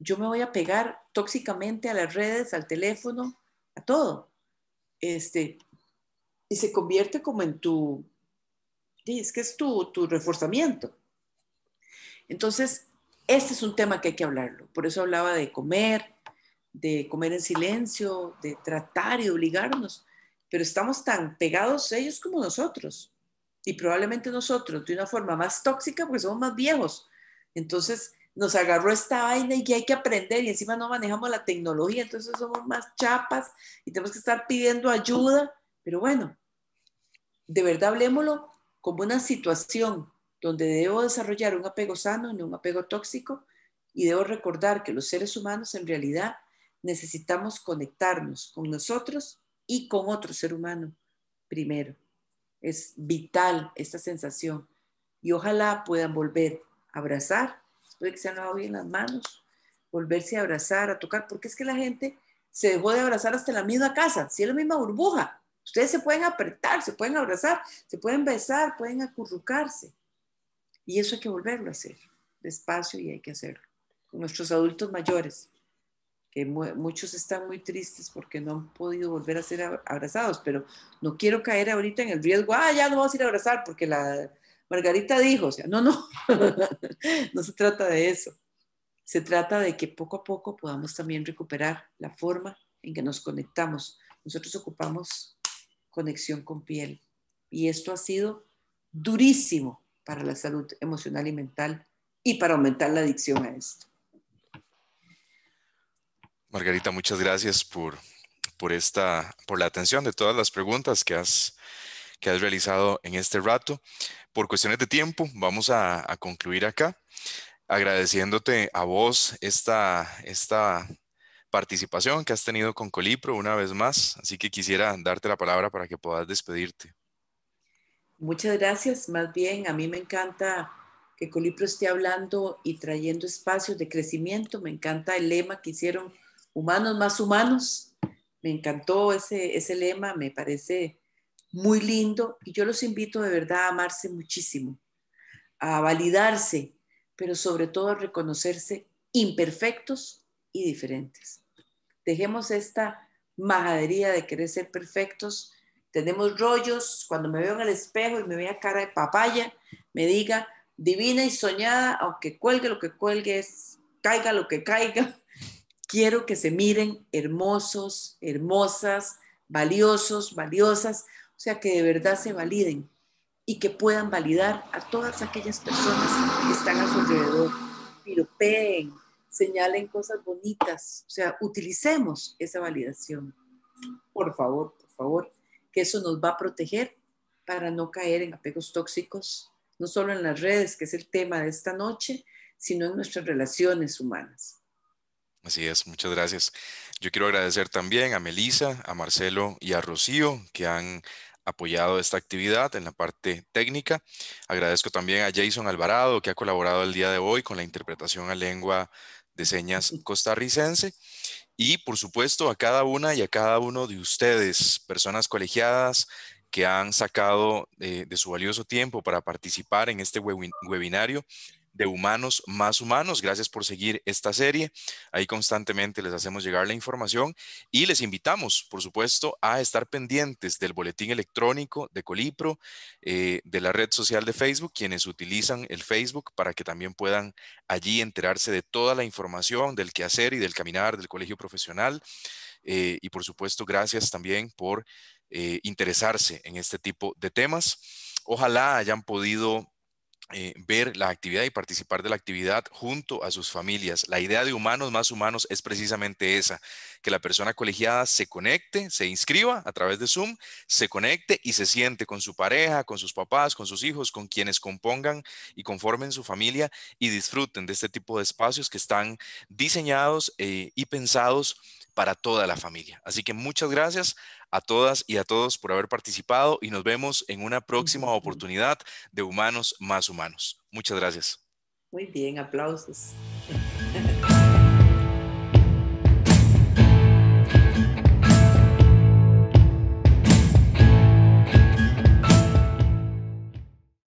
S2: yo me voy a pegar tóxicamente a las redes, al teléfono, a todo. Este, y se convierte como en tu, es que es tu, reforzamiento. Entonces, este es un tema que hay que hablarlo. Por eso hablaba de comer, de comer en silencio, de tratar y obligarnos. Pero estamos tan pegados ellos como nosotros. Y probablemente nosotros de una forma más tóxica porque somos más viejos. Entonces nos agarró esta vaina y hay que aprender y encima no manejamos la tecnología, entonces somos más chapas y tenemos que estar pidiendo ayuda pero bueno, de verdad hablemoslo como una situación donde debo desarrollar un apego sano, no un apego tóxico, y debo recordar que los seres humanos en realidad necesitamos conectarnos con nosotros y con otro ser humano primero. Es vital esta sensación y ojalá puedan volver a abrazar, después de que se han lavado bien las manos, volverse a abrazar, a tocar, porque es que la gente se dejó de abrazar hasta la misma casa, si es la misma burbuja. Ustedes se pueden apretar, se pueden abrazar, se pueden besar, pueden acurrucarse. Y eso hay que volverlo a hacer, despacio y hay que hacerlo. con Nuestros adultos mayores, que muchos están muy tristes porque no han podido volver a ser abrazados, pero no quiero caer ahorita en el riesgo, ah, ya no vamos a ir a abrazar porque la Margarita dijo, o sea, no, no, no se trata de eso. Se trata de que poco a poco podamos también recuperar la forma en que nos conectamos. Nosotros ocupamos conexión con piel. Y esto ha sido durísimo para la salud emocional y mental y para aumentar la adicción a esto.
S1: Margarita, muchas gracias por, por, esta, por la atención de todas las preguntas que has, que has realizado en este rato. Por cuestiones de tiempo, vamos a, a concluir acá, agradeciéndote a vos esta, esta participación que has tenido con Colipro una vez más, así que quisiera darte la palabra para que puedas despedirte.
S2: Muchas gracias, más bien a mí me encanta que Colipro esté hablando y trayendo espacios de crecimiento, me encanta el lema que hicieron humanos más humanos, me encantó ese, ese lema, me parece muy lindo y yo los invito de verdad a amarse muchísimo, a validarse, pero sobre todo a reconocerse imperfectos y diferentes. Dejemos esta majadería de querer ser perfectos. Tenemos rollos, cuando me veo en el espejo y me vea cara de papaya, me diga, divina y soñada, aunque cuelgue lo que cuelgue, caiga lo que caiga, quiero que se miren hermosos, hermosas, valiosos, valiosas, o sea, que de verdad se validen y que puedan validar a todas aquellas personas que están a su alrededor. Piropeen, señalen cosas bonitas, o sea, utilicemos esa validación, por favor, por favor, que eso nos va a proteger para no caer en apegos tóxicos, no solo en las redes, que es el tema de esta noche, sino en nuestras relaciones humanas.
S1: Así es, muchas gracias. Yo quiero agradecer también a Melisa, a Marcelo y a Rocío que han apoyado esta actividad en la parte técnica. Agradezco también a Jason Alvarado que ha colaborado el día de hoy con la interpretación a lengua de señas costarricense. Y por supuesto a cada una y a cada uno de ustedes, personas colegiadas que han sacado de, eh, de su valioso tiempo para participar en este webinario de humanos más humanos. Gracias por seguir esta serie. Ahí constantemente les hacemos llegar la información y les invitamos, por supuesto, a estar pendientes del boletín electrónico de Colipro, eh, de la red social de Facebook, quienes utilizan el Facebook para que también puedan allí enterarse de toda la información del quehacer y del caminar del colegio profesional. Eh, y por supuesto, gracias también por eh, interesarse en este tipo de temas. Ojalá hayan podido eh, ver la actividad y participar de la actividad junto a sus familias. La idea de humanos más humanos es precisamente esa, que la persona colegiada se conecte, se inscriba a través de Zoom, se conecte y se siente con su pareja, con sus papás, con sus hijos, con quienes compongan y conformen su familia y disfruten de este tipo de espacios que están diseñados eh, y pensados para toda la familia. Así que muchas gracias a todas y a todos por haber participado y nos vemos en una próxima oportunidad de Humanos más Humanos. Muchas gracias.
S2: Muy bien, aplausos.